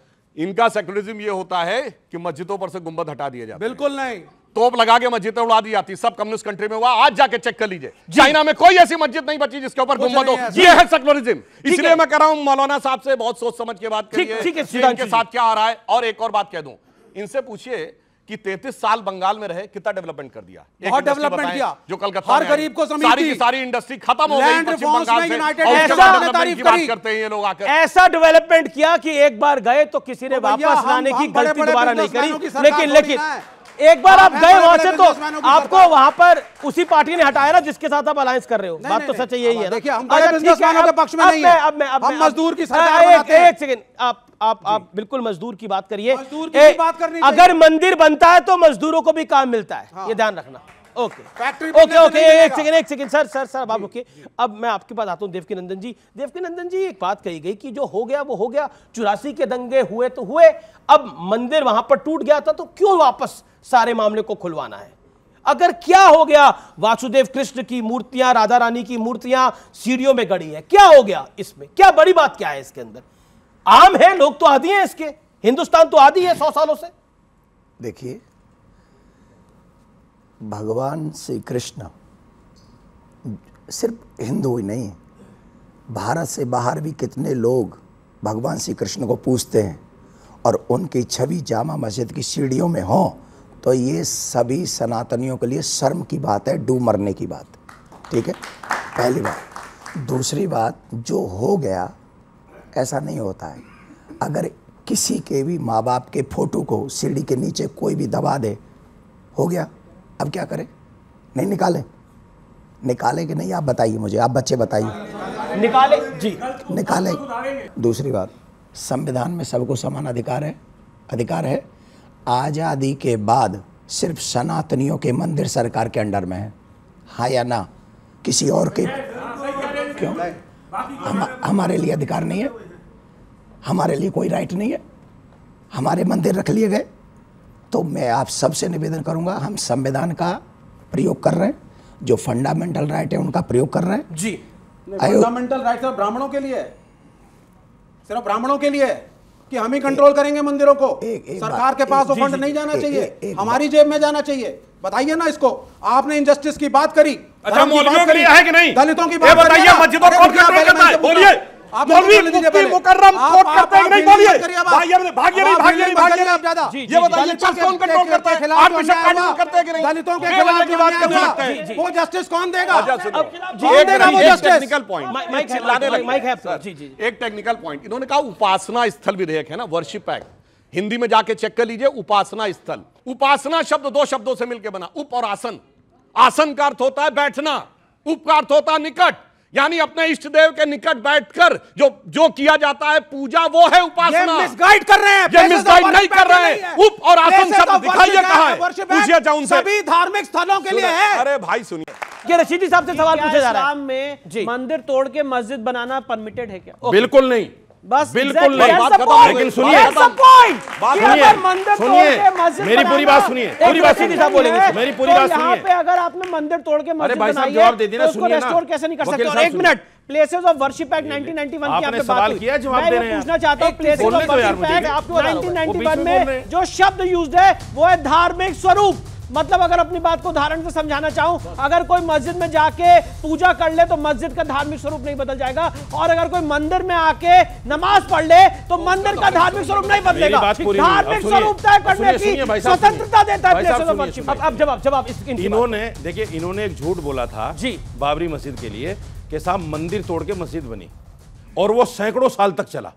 इनका सेकुलरिज्म ये होता है कि मस्जिदों पर से गुंबद हटा दिया जाए बिल्कुल नहीं तोप लगा के मस्जिदें उड़ा दी जाती सब कम्युनिस्ट कंट्री में हुआ आज जाके चेक कर लीजिए चाइना में कोई ऐसी मस्जिद नहीं बची जिसके ऊपर गुम्बद हो ये है सेकुलरिज्म इसलिए मैं कह रहा हूं मौलाना साहब से बहुत सोच समझ के बात करिए साथ क्या आ रहा है और एक और बात कह दूं इनसे पूछिए कि 33 साल बंगाल में रहे कितना डेवलपमेंट कर दिया बहुत डेवलपमेंट किया जो कलकत्ता हर गरीब को सारी की सारी इंडस्ट्री खत्म हो गई बंगाल में तारीफ बात करते हैं ये लोग आकर ऐसा डेवलपमेंट किया कि एक बार गए तो किसी ने तो वापस लाने की गलती दोबारा नहीं करी लेकिन लेकिन एक बार आप, गए वहां से तो आपको वहां पर उसी पार्टी ने हटाया ना जिसके साथ आप अलायंस कर रहे हो बात तो सच यही है देखिए पक्ष में नहीं है अब मैं अब मजदूर की एक सेकंड आप आप आप बिल्कुल मजदूर की बात करिए मजदूर की बात करनी अगर मंदिर बनता है तो मजदूरों को भी काम मिलता है हाँ। ये ध्यान रखना ओके ओके ओके एक सेकंड एक सेकंड सर सर सर अब आप अब मैं आपके पास आता हूँ देवकी नंदन जी देवकी नंदन जी एक बात कही गई कि जो हो गया वो हो गया चौरासी के दंगे हुए तो हुए अब मंदिर वहां पर टूट गया था तो क्यों वापस सारे मामले को खुलवाना है अगर क्या हो गया वासुदेव कृष्ण की मूर्तियां राधा रानी की मूर्तियां सीढ़ियों में गड़ी है क्या हो गया इसमें क्या बड़ी बात क्या है इसके अंदर आम है लोग तो आदि हैं इसके हिंदुस्तान तो आदि है सौ सालों से देखिए भगवान श्री कृष्ण सिर्फ हिंदू ही नहीं भारत से बाहर भी कितने लोग भगवान श्री कृष्ण को पूछते हैं और उनकी छवि जामा मस्जिद की सीढ़ियों में हो तो ये सभी सनातनियों के लिए शर्म की बात है डू मरने की बात ठीक है पहली बात दूसरी बात जो हो गया ऐसा नहीं होता है अगर किसी के भी माँ बाप के फ़ोटो को सीढ़ी के नीचे कोई भी दबा दे हो गया अब क्या करें नहीं निकाले निकाले कि नहीं आप बताइए मुझे आप बच्चे बताइए निकाले जी निकाले दूसरी बात संविधान में सबको समान अधिकार है अधिकार है आज़ादी के बाद सिर्फ सनातनियों के मंदिर सरकार के अंडर में है हाँ या ना किसी और के क्यों हम हमारे लिए अधिकार नहीं है हमारे लिए कोई राइट नहीं है हमारे मंदिर रख लिए गए तो मैं आप सबसे निवेदन करूंगा हम संविधान का प्रयोग कर रहे हैं जो फंडामेंटल राइट है उनका प्रयोग कर रहे हैं जी फंडामेंटल राइट सिर्फ ब्राह्मणों के लिए सिर्फ ब्राह्मणों के लिए कि हम ही कंट्रोल एक, करेंगे मंदिरों को एक, एक सरकार के पास एक, फंड नहीं जाना चाहिए एक, हमारी जेब में जाना चाहिए बताइए ना इसको आपने इनजस्टिस की बात करी अच्छा मौलवियों के लिए है कि नहीं दलितों की बात बताइए मस्जिदों को बोलिए मुकर्रम कोर्ट करते हैं नहीं बोलिए नहीं नहीं नहीं आप ज्यादा ये बताइए चल कौन कंट्रोल करता है बिशप करते हैं कि नहीं दलितों के खिलाफ की बात करने लगते हैं वो जस्टिस कौन देगा टेक्निकल पॉइंट माइक चिल्लाने लगे माइक जी जी एक टेक्निकल पॉइंट इन्होंने कहा उपासना स्थल विधेयक है ना वर्शिप एक्ट हिंदी में जाके चेक कर लीजिए उपासना स्थल उपासना शब्द दो शब्दों से मिलकर बना उप और आसन आसन का अर्थ होता है बैठना उप का अर्थ होता है निकट यानी अपने इष्ट देव के निकट बैठकर जो जो किया जाता है पूजा वो है उपासना मिसगाइड कर रहे हैं ये मिसगाइड तो नहीं कर रहे हैं उप और आसन सब तो दिखाइए कहा है पूछिए जाओ उनसे सभी धार्मिक स्थलों के लिए है अरे भाई सुनिए रशीदी साहब से सवाल पूछा जा रहा है में मंदिर तोड़ के मस्जिद बनाना परमिटेड है क्या बिल्कुल नहीं बस बिल्कुल नहीं बात खत्म लेकिन सुनिए बात सुनिए सुनिए मेरी पूरी बात सुनिए पूरी बात सुनिए बोलेंगे मेरी पूरी तो बात सुनिए यहां पे अगर आपने मंदिर तोड़ के मस्जिद बनाई है तो उसको रेस्टोर कैसे नहीं कर सकते और 1 minute places of worship act 1991 की आपने सवाल किया जवाब दे रहे हैं पूछना चाहता हूं प्लेसेस ऑफ वर्शिप एक्ट 1991 में जो शब्द यूज्ड है वो है धार्मिक स्वरूप मतलब अगर अपनी बात को उदाहरण से समझाना चाहूं अगर कोई मस्जिद में जाके पूजा कर ले तो मस्जिद का धार्मिक स्वरूप नहीं बदल जाएगा और अगर कोई मंदिर में आके नमाज पढ़ ले तो मंदिर का धार्मिक स्वरूप नहीं बदलेगा धार्मिक स्वरूप तय करने की स्वतंत्रता देता है अब जवाब जवाब इन्होंने देखिए इन्होंने एक झूठ बोला था जी बाबरी मस्जिद के लिए साहब मंदिर तोड़ के मस्जिद बनी और वो सैकड़ों साल तक चला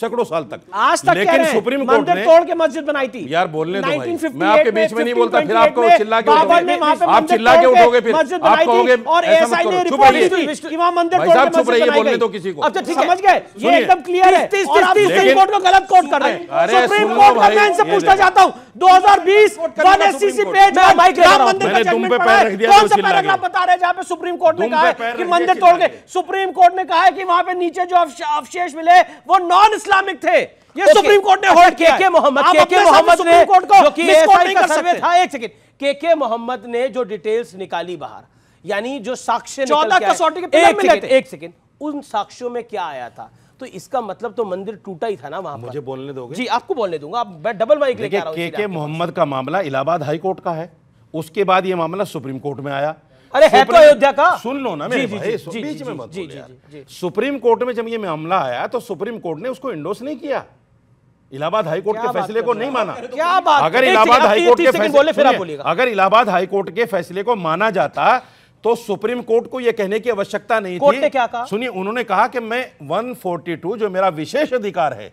सैकड़ों साल तक आज तक लेकिन सुप्रीम कोर्ट ने तोड़ के मस्जिद बनाई थी यार बोलने दो भाई मैं आपके बीच में नहीं बोलता फिर आपको चिल्ला के उठोगे आप चिल्ला के उठोगे फिर आप कहोगे और एसआई ने रिपोर्ट दी इमाम मंदिर तोड़ के मस्जिद बनाई बोलने दो किसी को अब तो ठीक समझ गए ये एकदम क्लियर है और आप सुप्रीम कोर्ट को गलत कोट कर रहे हैं सुप्रीम कोर्ट का मैं इनसे पूछना चाहता हूं 2020 वन एससीसी पेज पर भाई राम मंदिर का जजमेंट पड़ा है कौन सा पैराग्राफ बता रहे हैं जहां पे सुप्रीम कोर्ट ने कहा है कि मंदिर तोड़ के सुप्रीम कोर्ट ने कहा है कि वहां पे नीचे जो अवशेष मिले वो नॉन इस्लामिक थे ये सुप्रीम कोर्ट ने अच्छा, होल्ड किया के मोहम्मद के के मोहम्मद ने कोर्ट को जो कि एएसआई का सर्वे था एक सेकंड के के मोहम्मद ने जो डिटेल्स निकाली बाहर यानी जो साक्ष्य चौदह कसौटी के एक सेकंड एक सेकंड उन साक्ष्यों में क्या आया था तो इसका मतलब तो मंदिर टूटा ही था ना वहां मुझे बोलने दोगे जी आपको बोलने दूंगा आप डबल माइक लेके आ रहा हूं के के मोहम्मद का मामला इलाहाबाद हाई कोर्ट का है उसके बाद यह मामला सुप्रीम कोर्ट में आया अरे है तो अयोध्या का सुन लो ना मेरे भाई, जी, जी, बीच में जी, जी, जी, सुप्रीम कोर्ट में जब ये मामला आया तो सुप्रीम कोर्ट ने उसको इंडोस नहीं किया इलाहाबाद हाई कोर्ट के फैसले को नहीं माना क्या बात अगर इलाहाबाद हाई कोर्ट के बोले फिर आप बोलिएगा अगर इलाहाबाद हाई कोर्ट के फैसले को माना जाता तो सुप्रीम कोर्ट को यह कहने की आवश्यकता नहीं कोर्ट थी ने क्या कहा सुनिए उन्होंने कहा कि मैं 142 जो मेरा विशेष अधिकार है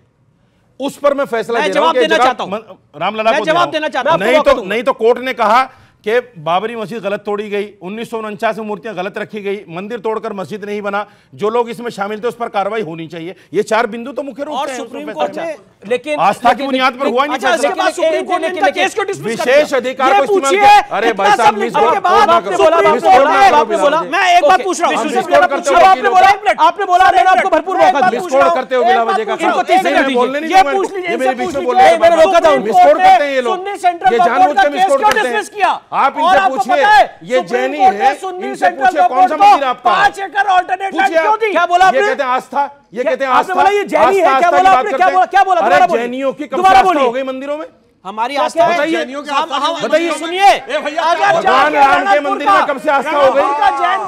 उस पर मैं फैसला मैं जवाब देना चाहता हूं रामलला को जवाब देना चाहता हूं नहीं तो नहीं तो कोर्ट ने कहा कि बाबरी मस्जिद गलत तोड़ी गई उन्नीस में मूर्तियां गलत रखी गई मंदिर तोड़कर मस्जिद नहीं बना जो लोग इसमें शामिल थे उस पर कार्रवाई होनी चाहिए ये चार बिंदु तो मुख्य रूप से अच्छा। लेकिन आस्था की बुनियाद पर हुआ नहीं अच्छा, विशेष अधिकार अरे भाई आपने बोला भरपूर करते हो ये लोग ये आप इनसे पूछिए ये जैनी है इनसे पूछिए कौन सा मंदिर आपका क्या बोला ये कहते हैं आस्था ये कहते हैं आस्था बोला ये जैनी है क्या बोला आपने क्या बोला क्या बोला अरे जैनियों की कब आस्था हो गई मंदिरों में हमारी आस्था बताइए बताइए सुनिए भगवान राम के मंदिर में कब से आस्था हो गई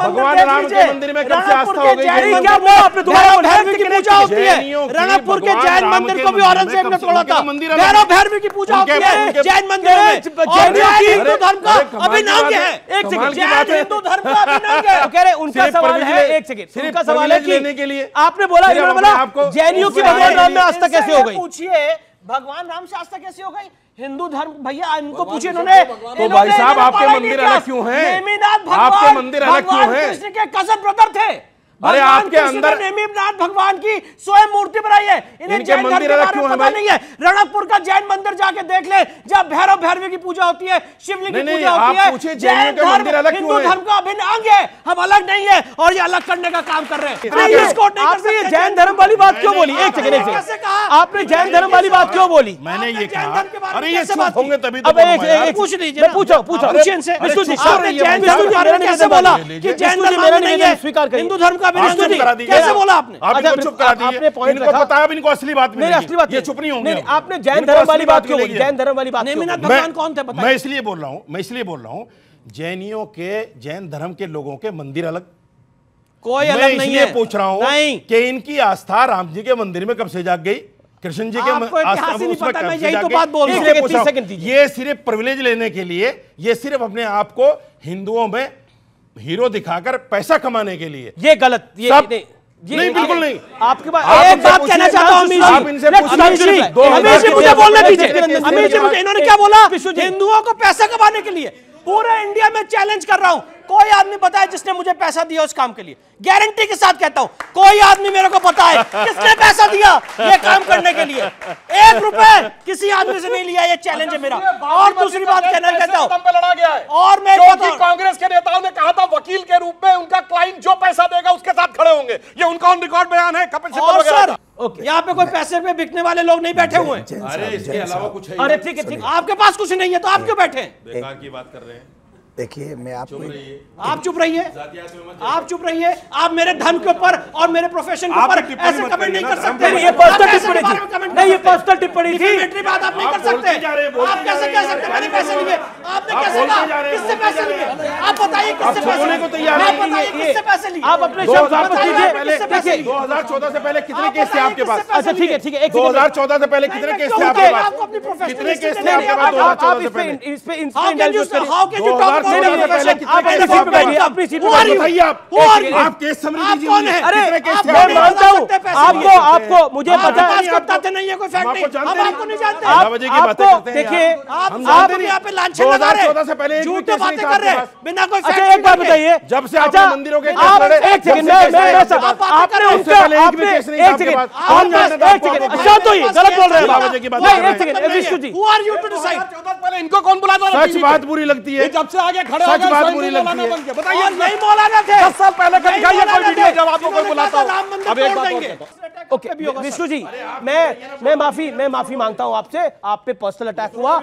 भगवान राम के मंदिर में कब से आस्था हो गई क्या वो आपने दोबारा भैरवी की पूजा होती है रणकपुर के जैन मंदिर को भी औरंगजेब ने तोड़ा था भैरव भैरवी की पूजा होती है जैन मंदिर में जैनियों की हिंदू धर्म का अभिनव है एक सेकंड जैन हिंदू धर्म का अभिनव है कह रहे उनका सवाल है एक सेकंड उनका सवाल है कि लेने के लिए आपने बोला इन्होंने बोला जैनियों की भगवान राम में आस्था कैसे हो गई पूछिए भगवान राम से आस्था कैसे हो गई हिंदू धर्म भैया इनको पूछे इन्होंने तो भाई साहब आपके मंदिर अलग क्यों हैं आपके मंदिर अलग क्यों हैं कृष्ण के कजन ब्रदर थे अरे आपके अंदर नेमीनाथ भगवान की स्वयं मूर्ति बनाई है इन्हें जैन मंदिर क्यों पता नहीं है रणकपुर का जैन मंदिर जाके देख ले जहाँ भैरव भैरवी की पूजा होती है शिवलिंग की पूजा होती है जैन धर्म हिंदू धर्म का अभिन्न अंग है हम अलग नहीं है और ये अलग करने का काम कर रहे हैं आपने जैन धर्म वाली बात क्यों बोली एक सेकंड एक सेकंड आपने जैन धर्म वाली बात क्यों बोली मैंने ये कहा अरे ये सब होंगे तभी अब एक पूछ लीजिए पूछो पूछो जैन धर्म के बारे में कैसे बोला कि जैन धर्म मेरा नहीं है स्वीकार करिए हिंदू धर्म का अच्छा, तो जैन धर्म जैनियों के जैन धर्म के लोगों के मंदिर अलग कोई अलग नहीं है पूछ रहा हूँ कि इनकी आस्था राम जी के मंदिर में कब से जाग गई कृष्ण जी के तो ये सिर्फ प्रिविलेज लेने के लिए ये सिर्फ अपने आप को हिंदुओं में हीरो दिखाकर पैसा कमाने के लिए ये गलत ये सब, नहीं, ये नहीं बिल्कुल नहीं आपके पास एक बात कहना चाहता हूं अमित जी आप इनसे अमित जी मुझे बोलने दीजिए अमित जी मुझे इन्होंने क्या बोला हिंदुओं को पैसा कमाने के लिए पूरा इंडिया में चैलेंज कर रहा हूं कोई आदमी बताए जिसने मुझे पैसा दिया उस काम के लिए गारंटी के साथ कहता हूं कोई आदमी मेरे को बताए किसने पैसा दिया ये काम करने के लिए एक रुपए किसी आदमी से नहीं लिया ये चैलेंज है मेरा अच्छा, और दूसरी बात कहना कहता हूं लड़ा गया है और मैं कांग्रेस के नेताओं ने कहा था वकील के रूप में उनका क्लाइंट जो पैसा देगा उसके साथ खड़े होंगे ये उनका रिकॉर्ड बयान है कपिल सिब्बल Okay. यहाँ पे कोई पैसे पे बिकने वाले लोग नहीं बैठे हुए हैं अरे इसके अलावा कुछ है अरे ठीक है ठीक आपके पास कुछ नहीं है तो आप क्यों बैठे हैं बेकार की बात कर रहे हैं देखिए मैं आपको आप चुप रहिए आप चुप रही हैं आप मेरे धन के ऊपर और मेरे प्रोफेशन के ऊपर ऐसे कमेंट नहीं कर सकते ये पर्सनल टिप्पणी थी नहीं ये पर्सनल टिप्पणी थी मिलिट्री बात आप नहीं कर सकते आप कैसे कह सकते मैंने पैसे लिए आपने कैसे कहा किससे पैसे लिए आप बताइए किससे पैसे लिए तैयार आप बताइए किससे पैसे लिए आप अपने शब्द वापस लीजिए देखिए 2014 से पहले कितने केस थे आपके पास अच्छा ठीक है ठीक है 2014 से पहले कितने केस थे आपके पास कितने केस थे आपके पास 2014 से पहले इस पे इस पे how how can you talk आपको मुझे अच्छा, जब से अच्छा मंदिरों के एक बाबा जी की बात इनको कौन बुलाता है सच बुरी लगती है आगे खड़े हो गए बताइए नहीं मौलाना थे दस साल पहले का दिखाइए कोई वीडियो जब आपको कोई बुलाता हो अब एक बात ओके विष्णु जी मैं मैं माफी मैं माफी मांगता हूं आपसे आप पे पर्सनल अटैक हुआ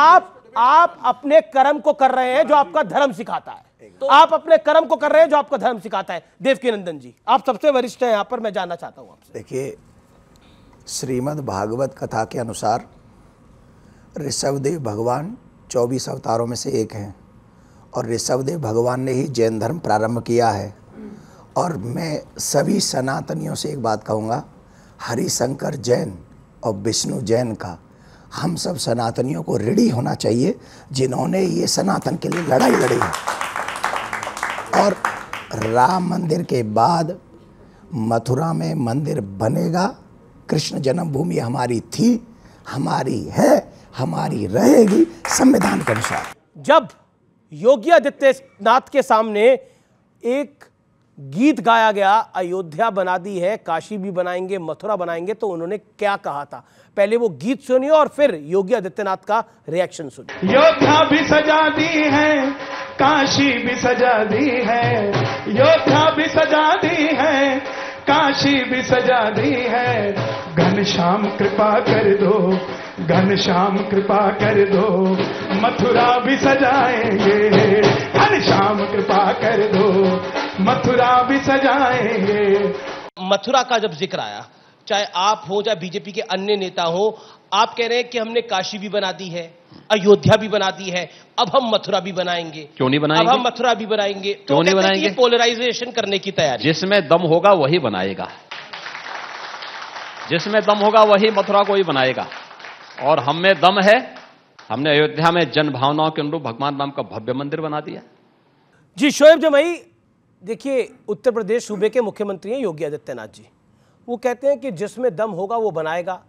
आप आप अपने कर्म को कर रहे हैं जो आपका धर्म सिखाता है तो आप अपने कर्म को कर रहे हैं जो आपका धर्म सिखाता है देवकी नंदन जी आप सबसे वरिष्ठ हैं यहाँ पर मैं जानना चाहता हूँ आपसे देखिए श्रीमद् भागवत कथा के अनुसार ऋषभदेव भगवान चौबीस अवतारों में से एक हैं और ऋषभदेव भगवान ने ही जैन धर्म प्रारंभ किया है और मैं सभी सनातनियों से एक बात कहूँगा हरिशंकर जैन और विष्णु जैन का हम सब सनातनियों को रेडी होना चाहिए जिन्होंने ये सनातन के लिए लड़ाई लड़ी है और राम मंदिर के बाद मथुरा में मंदिर बनेगा कृष्ण जन्मभूमि हमारी थी हमारी है हमारी रहेगी संविधान के अनुसार जब योगी आदित्यनाथ के सामने एक गीत गाया गया अयोध्या बना दी है काशी भी बनाएंगे मथुरा बनाएंगे तो उन्होंने क्या कहा था पहले वो गीत सुनिए और फिर योगी आदित्यनाथ का रिएक्शन सुनिए योद्धा भी सजा दी है काशी भी सजा दी है योद्धा भी सजा दी है काशी भी सजा दी है घनश्याम कृपा कर दो घन श्याम कृपा कर दो मथुरा भी सजाएंगे घन श्याम कृपा कर दो मथुरा भी सजाएंगे मथुरा का जब जिक्र आया चाहे आप हो चाहे बीजेपी के अन्य नेता हो आप कह रहे हैं कि हमने काशी भी बना दी है अयोध्या भी बना दी है अब हम मथुरा भी बनाएंगे क्यों नहीं बनाएंगे अब हम मथुरा भी बनाएंगे तो क्यों तो नहीं बनाएंगे पोलराइजेशन करने की तैयारी जिसमें दम होगा वही बनाएगा जिसमें दम होगा वही मथुरा को ही बनाएगा और हम में दम है हमने अयोध्या में जन भावनाओं के अनुरूप भगवान राम का भव्य मंदिर बना दिया जी शोएब जमई देखिए उत्तर प्रदेश सूबे के मुख्यमंत्री हैं योगी आदित्यनाथ जी वो कहते हैं कि जिसमें दम होगा वो बनाएगा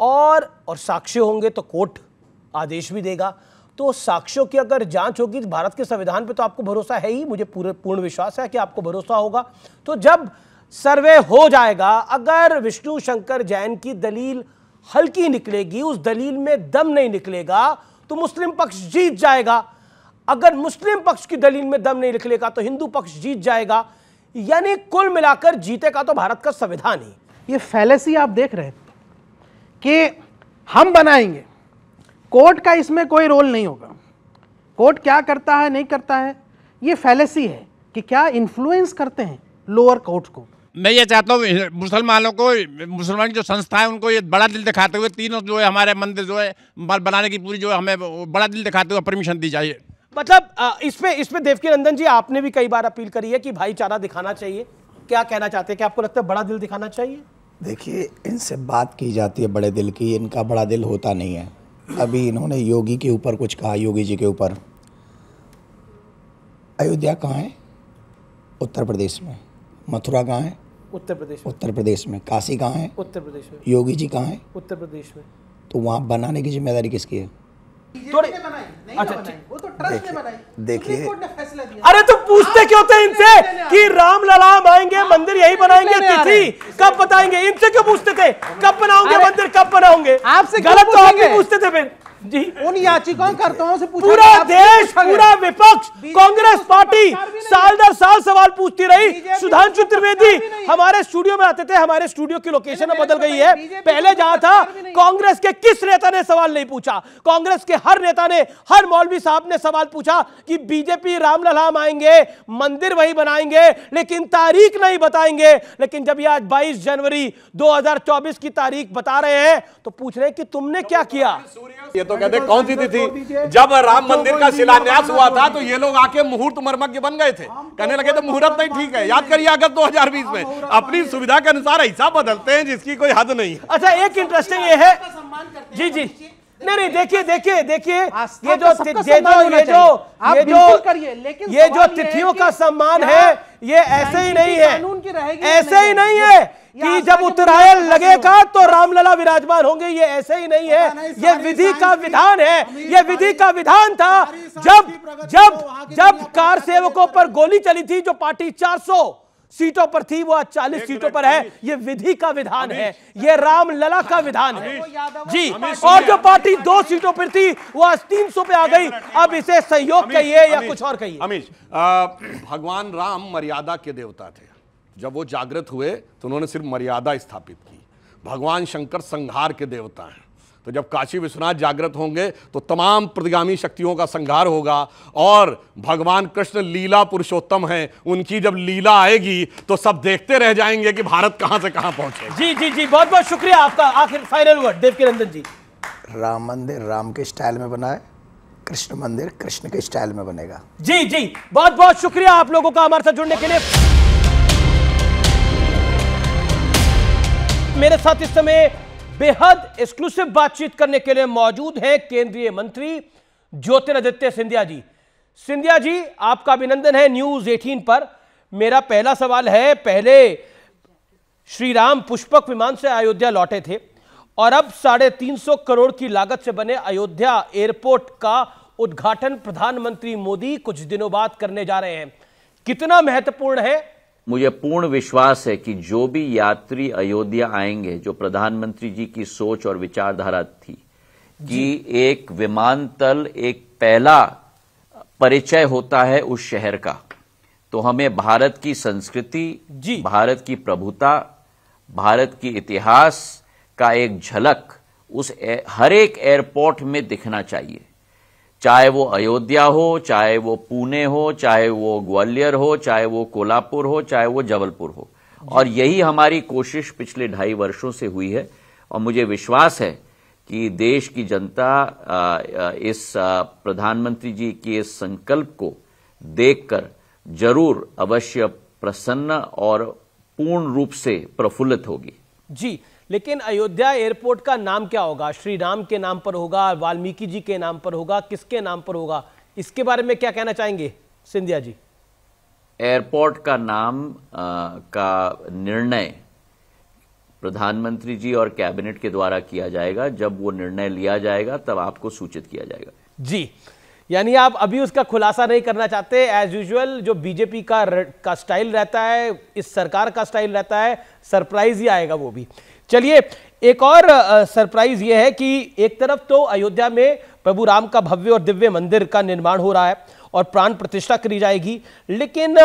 और और साक्ष्य होंगे तो कोर्ट आदेश भी देगा तो साक्ष्यों की अगर जांच होगी तो भारत के संविधान पे तो आपको भरोसा है ही मुझे पूरे पूर्ण विश्वास है कि आपको भरोसा होगा तो जब सर्वे हो जाएगा अगर विष्णु शंकर जैन की दलील हल्की निकलेगी उस दलील में दम नहीं निकलेगा तो मुस्लिम पक्ष जीत जाएगा अगर मुस्लिम पक्ष की दलील में दम नहीं निकलेगा तो हिंदू पक्ष जीत जाएगा यानी कुल मिलाकर जीतेगा तो भारत का संविधान ही ये फैलेसी आप देख रहे हैं कि हम बनाएंगे कोर्ट का इसमें कोई रोल नहीं होगा कोर्ट क्या करता है नहीं करता है ये फैलेसी है कि क्या इन्फ्लुएंस करते हैं लोअर कोर्ट को मैं ये चाहता हूँ मुसलमानों को मुसलमान की जो संस्था है उनको ये बड़ा दिल दिखाते हुए तीनों जो है हमारे मंदिर जो है बनाने की पूरी जो है हमें बड़ा दिल दिखाते हुए परमिशन दी जाइए मतलब इसमें इसमें देवकी नंदन जी आपने भी कई बार अपील करी है कि भाईचारा दिखाना चाहिए क्या कहना चाहते हैं कि आपको लगता है बड़ा दिल दिखाना चाहिए देखिए इनसे बात की जाती है बड़े दिल की इनका बड़ा दिल होता नहीं है अभी इन्होंने योगी के ऊपर कुछ कहा योगी जी के ऊपर अयोध्या कहाँ है उत्तर प्रदेश में मथुरा कहाँ है उत्तर प्रदेश में उत्तर प्रदेश में काशी कहाँ है उत्तर प्रदेश में योगी जी कहाँ है उत्तर प्रदेश में तो वहाँ बनाने की जिम्मेदारी किसकी है थोड़ी अच्छा वो तो देखिए अरे तो पूछते हाँ, क्यों थे इनसे कि राम लला आएंगे हाँ, मंदिर यही बनाएंगे तिथि कब बताएंगे इनसे क्यों पूछते थे कब बनाओगे मंदिर कब बनाओगे आपसे गलत तो आप पूछते थे फिर जी उन याचिकाओं करताओं से पूरा देश पूरा विपक्ष कांग्रेस पार्टी साल दर साल सवाल पूछती रही सुधांशु त्रिवेदी हमारे स्टूडियो में आते थे हमारे स्टूडियो की लोकेशन बदल गई है पहले जहां था कांग्रेस के किस नेता ने सवाल नहीं पूछा कांग्रेस के हर नेता ने हर मौलवी साहब ने सवाल पूछा कि बीजेपी रामलला आएंगे मंदिर वही बनाएंगे लेकिन तारीख नहीं बताएंगे लेकिन जब ये आज बाईस जनवरी दो की तारीख बता रहे हैं तो पूछ रहे कि तुमने तो क्या किया तो ये तो तो कहते कौन सी तिथि जब राम मंदिर का शिलान्यास हुआ था तो ये लोग आके मुहूर्त मर्मज्ञ बन गए थे कहने तो लगे तो मुहूर्त नहीं ठीक है याद करिए अगस्त 2020 में अपनी सुविधा के अनुसार ऐसा बदलते हैं जिसकी कोई हद नहीं अच्छा एक इंटरेस्टिंग तो ये है जी जी नहीं नहीं देखिए देखिए देखिए ये जो ये जो ये जो ये जो करिए लेकिन ये जो तिथियों का सम्मान है ये ऐसे ही नहीं है ऐसे ही नहीं है कि जब उत्तरायण लगेगा तो रामलला विराजमान होंगे ये ऐसे ही नहीं है ये विधि का विधान है ये विधि का विधान था जब जब जब कार सेवकों पर गोली चली थी जो पार्टी 400 सीटों पर थी वो आज चालीस सीटों पर है ये विधि का विधान है ये राम लला का विधान है जी और जो पार्टी दो सीटों पर थी वो आज तीन सौ पे आ गई अब इसे सहयोग कहिए या कुछ और कहिए अमीश भगवान राम मर्यादा के देवता थे जब वो जागृत हुए तो उन्होंने सिर्फ मर्यादा स्थापित की भगवान शंकर संहार के देवता हैं तो जब काशी विश्वनाथ जागृत होंगे तो तमाम प्रतिगामी शक्तियों का संघार होगा और भगवान कृष्ण लीला पुरुषोत्तम हैं उनकी जब लीला आएगी तो सब देखते रह जाएंगे कि भारत कहां से कहां पहुंचे जी जी जी बहुत बहुत शुक्रिया आपका आखिर फाइनल वर्ड देव के रंजन जी राम मंदिर राम के स्टाइल में बनाए कृष्ण मंदिर कृष्ण के स्टाइल में बनेगा जी जी बहुत बहुत शुक्रिया आप लोगों का हमारे साथ जुड़ने के लिए मेरे साथ इस समय बेहद एक्सक्लूसिव बातचीत करने के लिए मौजूद हैं केंद्रीय मंत्री ज्योतिरादित्य सिंधिया जी सिंधिया जी आपका अभिनंदन है न्यूज 18 पर मेरा पहला सवाल है पहले श्री राम पुष्पक विमान से अयोध्या लौटे थे और अब साढ़े तीन सौ करोड़ की लागत से बने अयोध्या एयरपोर्ट का उद्घाटन प्रधानमंत्री मोदी कुछ दिनों बाद करने जा रहे हैं कितना महत्वपूर्ण है मुझे पूर्ण विश्वास है कि जो भी यात्री अयोध्या आएंगे जो प्रधानमंत्री जी की सोच और विचारधारा थी कि एक विमानतल एक पहला परिचय होता है उस शहर का तो हमें भारत की संस्कृति जी भारत की प्रभुता भारत की इतिहास का एक झलक उस ए, हर एक एयरपोर्ट में दिखना चाहिए चाहे वो अयोध्या हो चाहे वो पुणे हो चाहे वो ग्वालियर हो चाहे वो कोल्हापुर हो चाहे वो जबलपुर हो और यही हमारी कोशिश पिछले ढाई वर्षों से हुई है और मुझे विश्वास है कि देश की जनता इस प्रधानमंत्री जी के इस संकल्प को देखकर जरूर अवश्य प्रसन्न और पूर्ण रूप से प्रफुल्लित होगी जी लेकिन अयोध्या एयरपोर्ट का नाम क्या होगा श्री राम के नाम पर होगा वाल्मीकि जी के नाम पर होगा किसके नाम पर होगा इसके बारे में क्या कहना चाहेंगे सिंधिया जी एयरपोर्ट का नाम आ, का निर्णय प्रधानमंत्री जी और कैबिनेट के द्वारा किया जाएगा जब वो निर्णय लिया जाएगा तब आपको सूचित किया जाएगा जी यानी आप अभी उसका खुलासा नहीं करना चाहते एज यूजुअल जो बीजेपी का का स्टाइल रहता है इस सरकार का स्टाइल रहता है सरप्राइज ही आएगा वो भी चलिए एक और सरप्राइज ये है कि एक तरफ तो अयोध्या में प्रभु राम का भव्य और दिव्य मंदिर का निर्माण हो रहा है और प्राण प्रतिष्ठा करी जाएगी लेकिन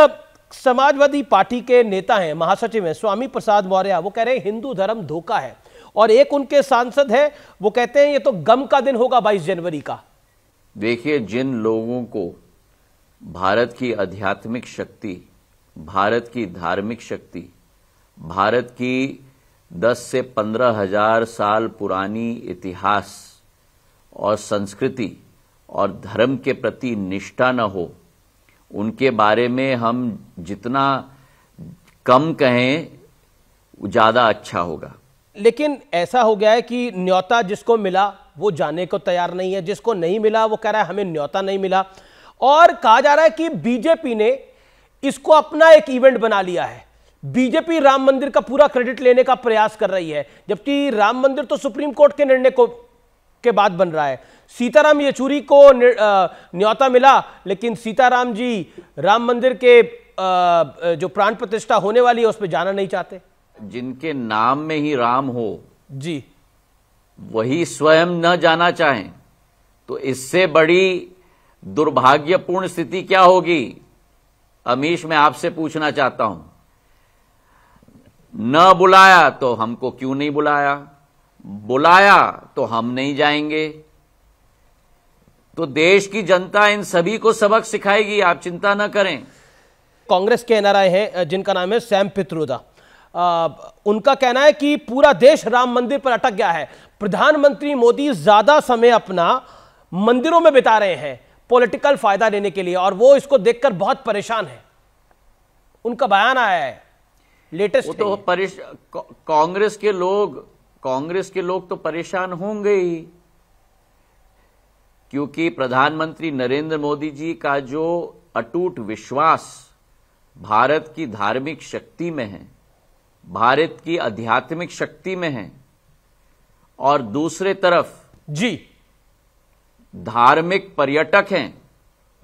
समाजवादी पार्टी के नेता हैं महासचिव हैं स्वामी प्रसाद मौर्य वो कह रहे हैं हिंदू धर्म धोखा है और एक उनके सांसद है वो कहते हैं ये तो गम का दिन होगा 22 जनवरी का देखिए जिन लोगों को भारत की आध्यात्मिक शक्ति भारत की धार्मिक शक्ति भारत की दस से पंद्रह हजार साल पुरानी इतिहास और संस्कृति और धर्म के प्रति निष्ठा न हो उनके बारे में हम जितना कम कहें ज़्यादा अच्छा होगा लेकिन ऐसा हो गया है कि न्योता जिसको मिला वो जाने को तैयार नहीं है जिसको नहीं मिला वो कह रहा है हमें न्योता नहीं मिला और कहा जा रहा है कि बीजेपी ने इसको अपना एक इवेंट बना लिया है बीजेपी राम मंदिर का पूरा क्रेडिट लेने का प्रयास कर रही है जबकि राम मंदिर तो सुप्रीम कोर्ट के निर्णय को के बाद बन रहा है सीताराम येचूरी को न्यौता मिला लेकिन सीताराम जी राम मंदिर के जो प्राण प्रतिष्ठा होने वाली है उस पर जाना नहीं चाहते जिनके नाम में ही राम हो जी वही स्वयं न जाना चाहें तो इससे बड़ी दुर्भाग्यपूर्ण स्थिति क्या होगी अमीश मैं आपसे पूछना चाहता हूं न बुलाया तो हमको क्यों नहीं बुलाया बुलाया तो हम नहीं जाएंगे तो देश की जनता इन सभी को सबक सिखाएगी आप चिंता ना करें कांग्रेस के एनआरआई हैं जिनका नाम है सैम पित्रोदा उनका कहना है कि पूरा देश राम मंदिर पर अटक गया है प्रधानमंत्री मोदी ज्यादा समय अपना मंदिरों में बिता रहे हैं पॉलिटिकल फायदा लेने के लिए और वो इसको देखकर बहुत परेशान है उनका बयान आया है लेटेस्ट तो कांग्रेस के लोग कांग्रेस के लोग तो परेशान होंगे ही क्योंकि प्रधानमंत्री नरेंद्र मोदी जी का जो अटूट विश्वास भारत की धार्मिक शक्ति में है भारत की आध्यात्मिक शक्ति में है और दूसरे तरफ जी धार्मिक पर्यटक हैं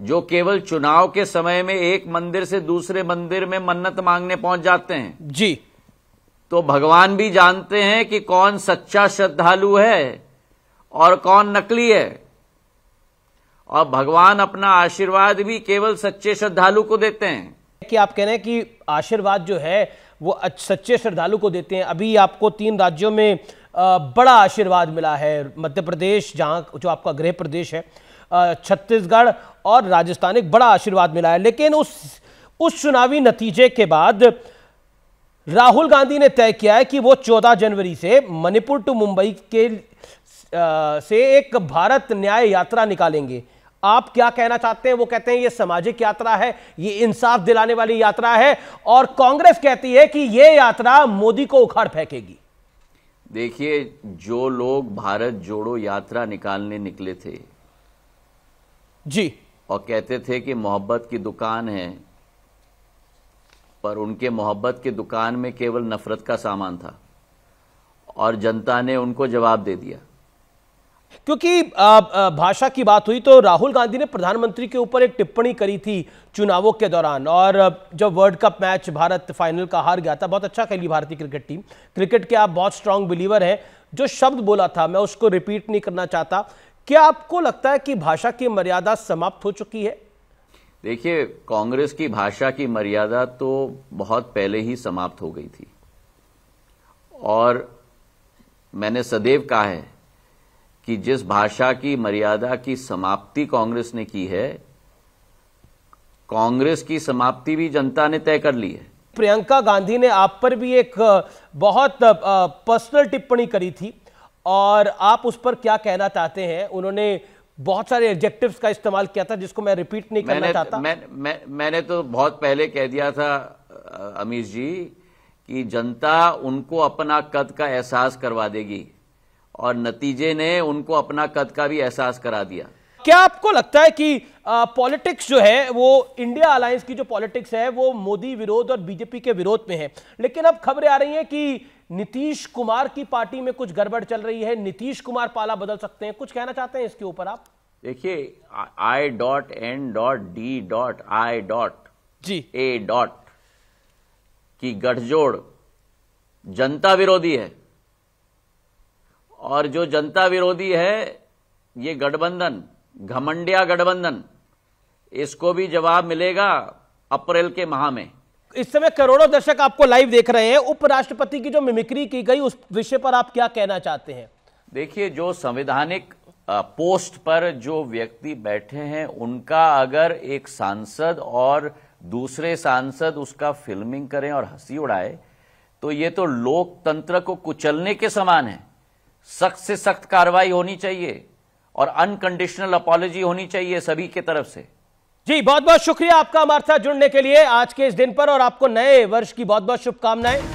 जो केवल चुनाव के समय में एक मंदिर से दूसरे मंदिर में मन्नत मांगने पहुंच जाते हैं जी तो भगवान भी जानते हैं कि कौन सच्चा श्रद्धालु है और कौन नकली है और भगवान अपना आशीर्वाद भी केवल सच्चे श्रद्धालु को देते हैं कि आप कह रहे हैं कि आशीर्वाद जो है वो सच्चे श्रद्धालु को देते हैं अभी आपको तीन राज्यों में बड़ा आशीर्वाद मिला है मध्य प्रदेश जहां जो आपका गृह प्रदेश है छत्तीसगढ़ और राजस्थान एक बड़ा आशीर्वाद मिला है लेकिन उस उस चुनावी नतीजे के बाद राहुल गांधी ने तय किया है कि वो 14 जनवरी से मणिपुर टू मुंबई के आ, से एक भारत न्याय यात्रा निकालेंगे आप क्या कहना चाहते हैं वो कहते हैं ये सामाजिक यात्रा है ये इंसाफ दिलाने वाली यात्रा है और कांग्रेस कहती है कि ये यात्रा मोदी को उखाड़ फेंकेगी देखिए जो लोग भारत जोड़ो यात्रा निकालने निकले थे जी और कहते थे कि मोहब्बत की दुकान है पर उनके मोहब्बत की दुकान में केवल नफरत का सामान था और जनता ने उनको जवाब दे दिया क्योंकि भाषा की बात हुई तो राहुल गांधी ने प्रधानमंत्री के ऊपर एक टिप्पणी करी थी चुनावों के दौरान और जब world cup match Bharat final का हार गया था बहुत अच्छा खेली भारतीय क्रिकेट टीम क्रिकेट के आप बहुत स्ट्रांग बिलीवर हैं जो शब्द बोला था मैं उसको रिपीट नहीं करना चाहता क्या आपको लगता है कि भाषा की मर्यादा समाप्त हो चुकी है देखिए कांग्रेस की भाषा की मर्यादा तो बहुत पहले ही समाप्त हो गई थी और मैंने सदैव कहा है कि जिस भाषा की मर्यादा की समाप्ति कांग्रेस ने की है कांग्रेस की समाप्ति भी जनता ने तय कर ली है प्रियंका गांधी ने आप पर भी एक बहुत पर्सनल टिप्पणी करी थी और आप उस पर क्या कहना चाहते हैं उन्होंने बहुत सारे एडजेक्टिव्स का इस्तेमाल किया था जिसको मैं रिपीट नहीं करना चाहता मैं, मैं, मैंने तो बहुत पहले कह दिया था अमीश जी कि जनता उनको अपना कद का एहसास करवा देगी और नतीजे ने उनको अपना कद का भी एहसास करा दिया क्या आपको लगता है कि पॉलिटिक्स जो है वो इंडिया अलायंस की जो पॉलिटिक्स है वो मोदी विरोध और बीजेपी के विरोध में है लेकिन अब खबरें आ रही हैं कि नीतीश कुमार की पार्टी में कुछ गड़बड़ चल रही है नीतीश कुमार पाला बदल सकते हैं कुछ कहना चाहते हैं इसके ऊपर आप देखिए I dot N dot D dot I dot G A dot की गठजोड़ जनता विरोधी है और जो जनता विरोधी है ये गठबंधन घमंडिया गठबंधन इसको भी जवाब मिलेगा अप्रैल के माह में इस समय करोड़ों दर्शक आपको लाइव देख रहे हैं उपराष्ट्रपति की जो मिमिक्री की गई उस विषय पर आप क्या कहना चाहते हैं देखिए जो संवैधानिक पोस्ट पर जो व्यक्ति बैठे हैं उनका अगर एक सांसद और दूसरे सांसद उसका फिल्मिंग करें और हंसी उड़ाए तो ये तो लोकतंत्र को कुचलने के समान है सख्त से सख्त कार्रवाई होनी चाहिए और अनकंडीशनल अपॉलॉजी होनी चाहिए सभी के तरफ से जी बहुत बहुत शुक्रिया आपका हमारे साथ जुड़ने के लिए आज के इस दिन पर और आपको नए वर्ष की बहुत बहुत शुभकामनाएं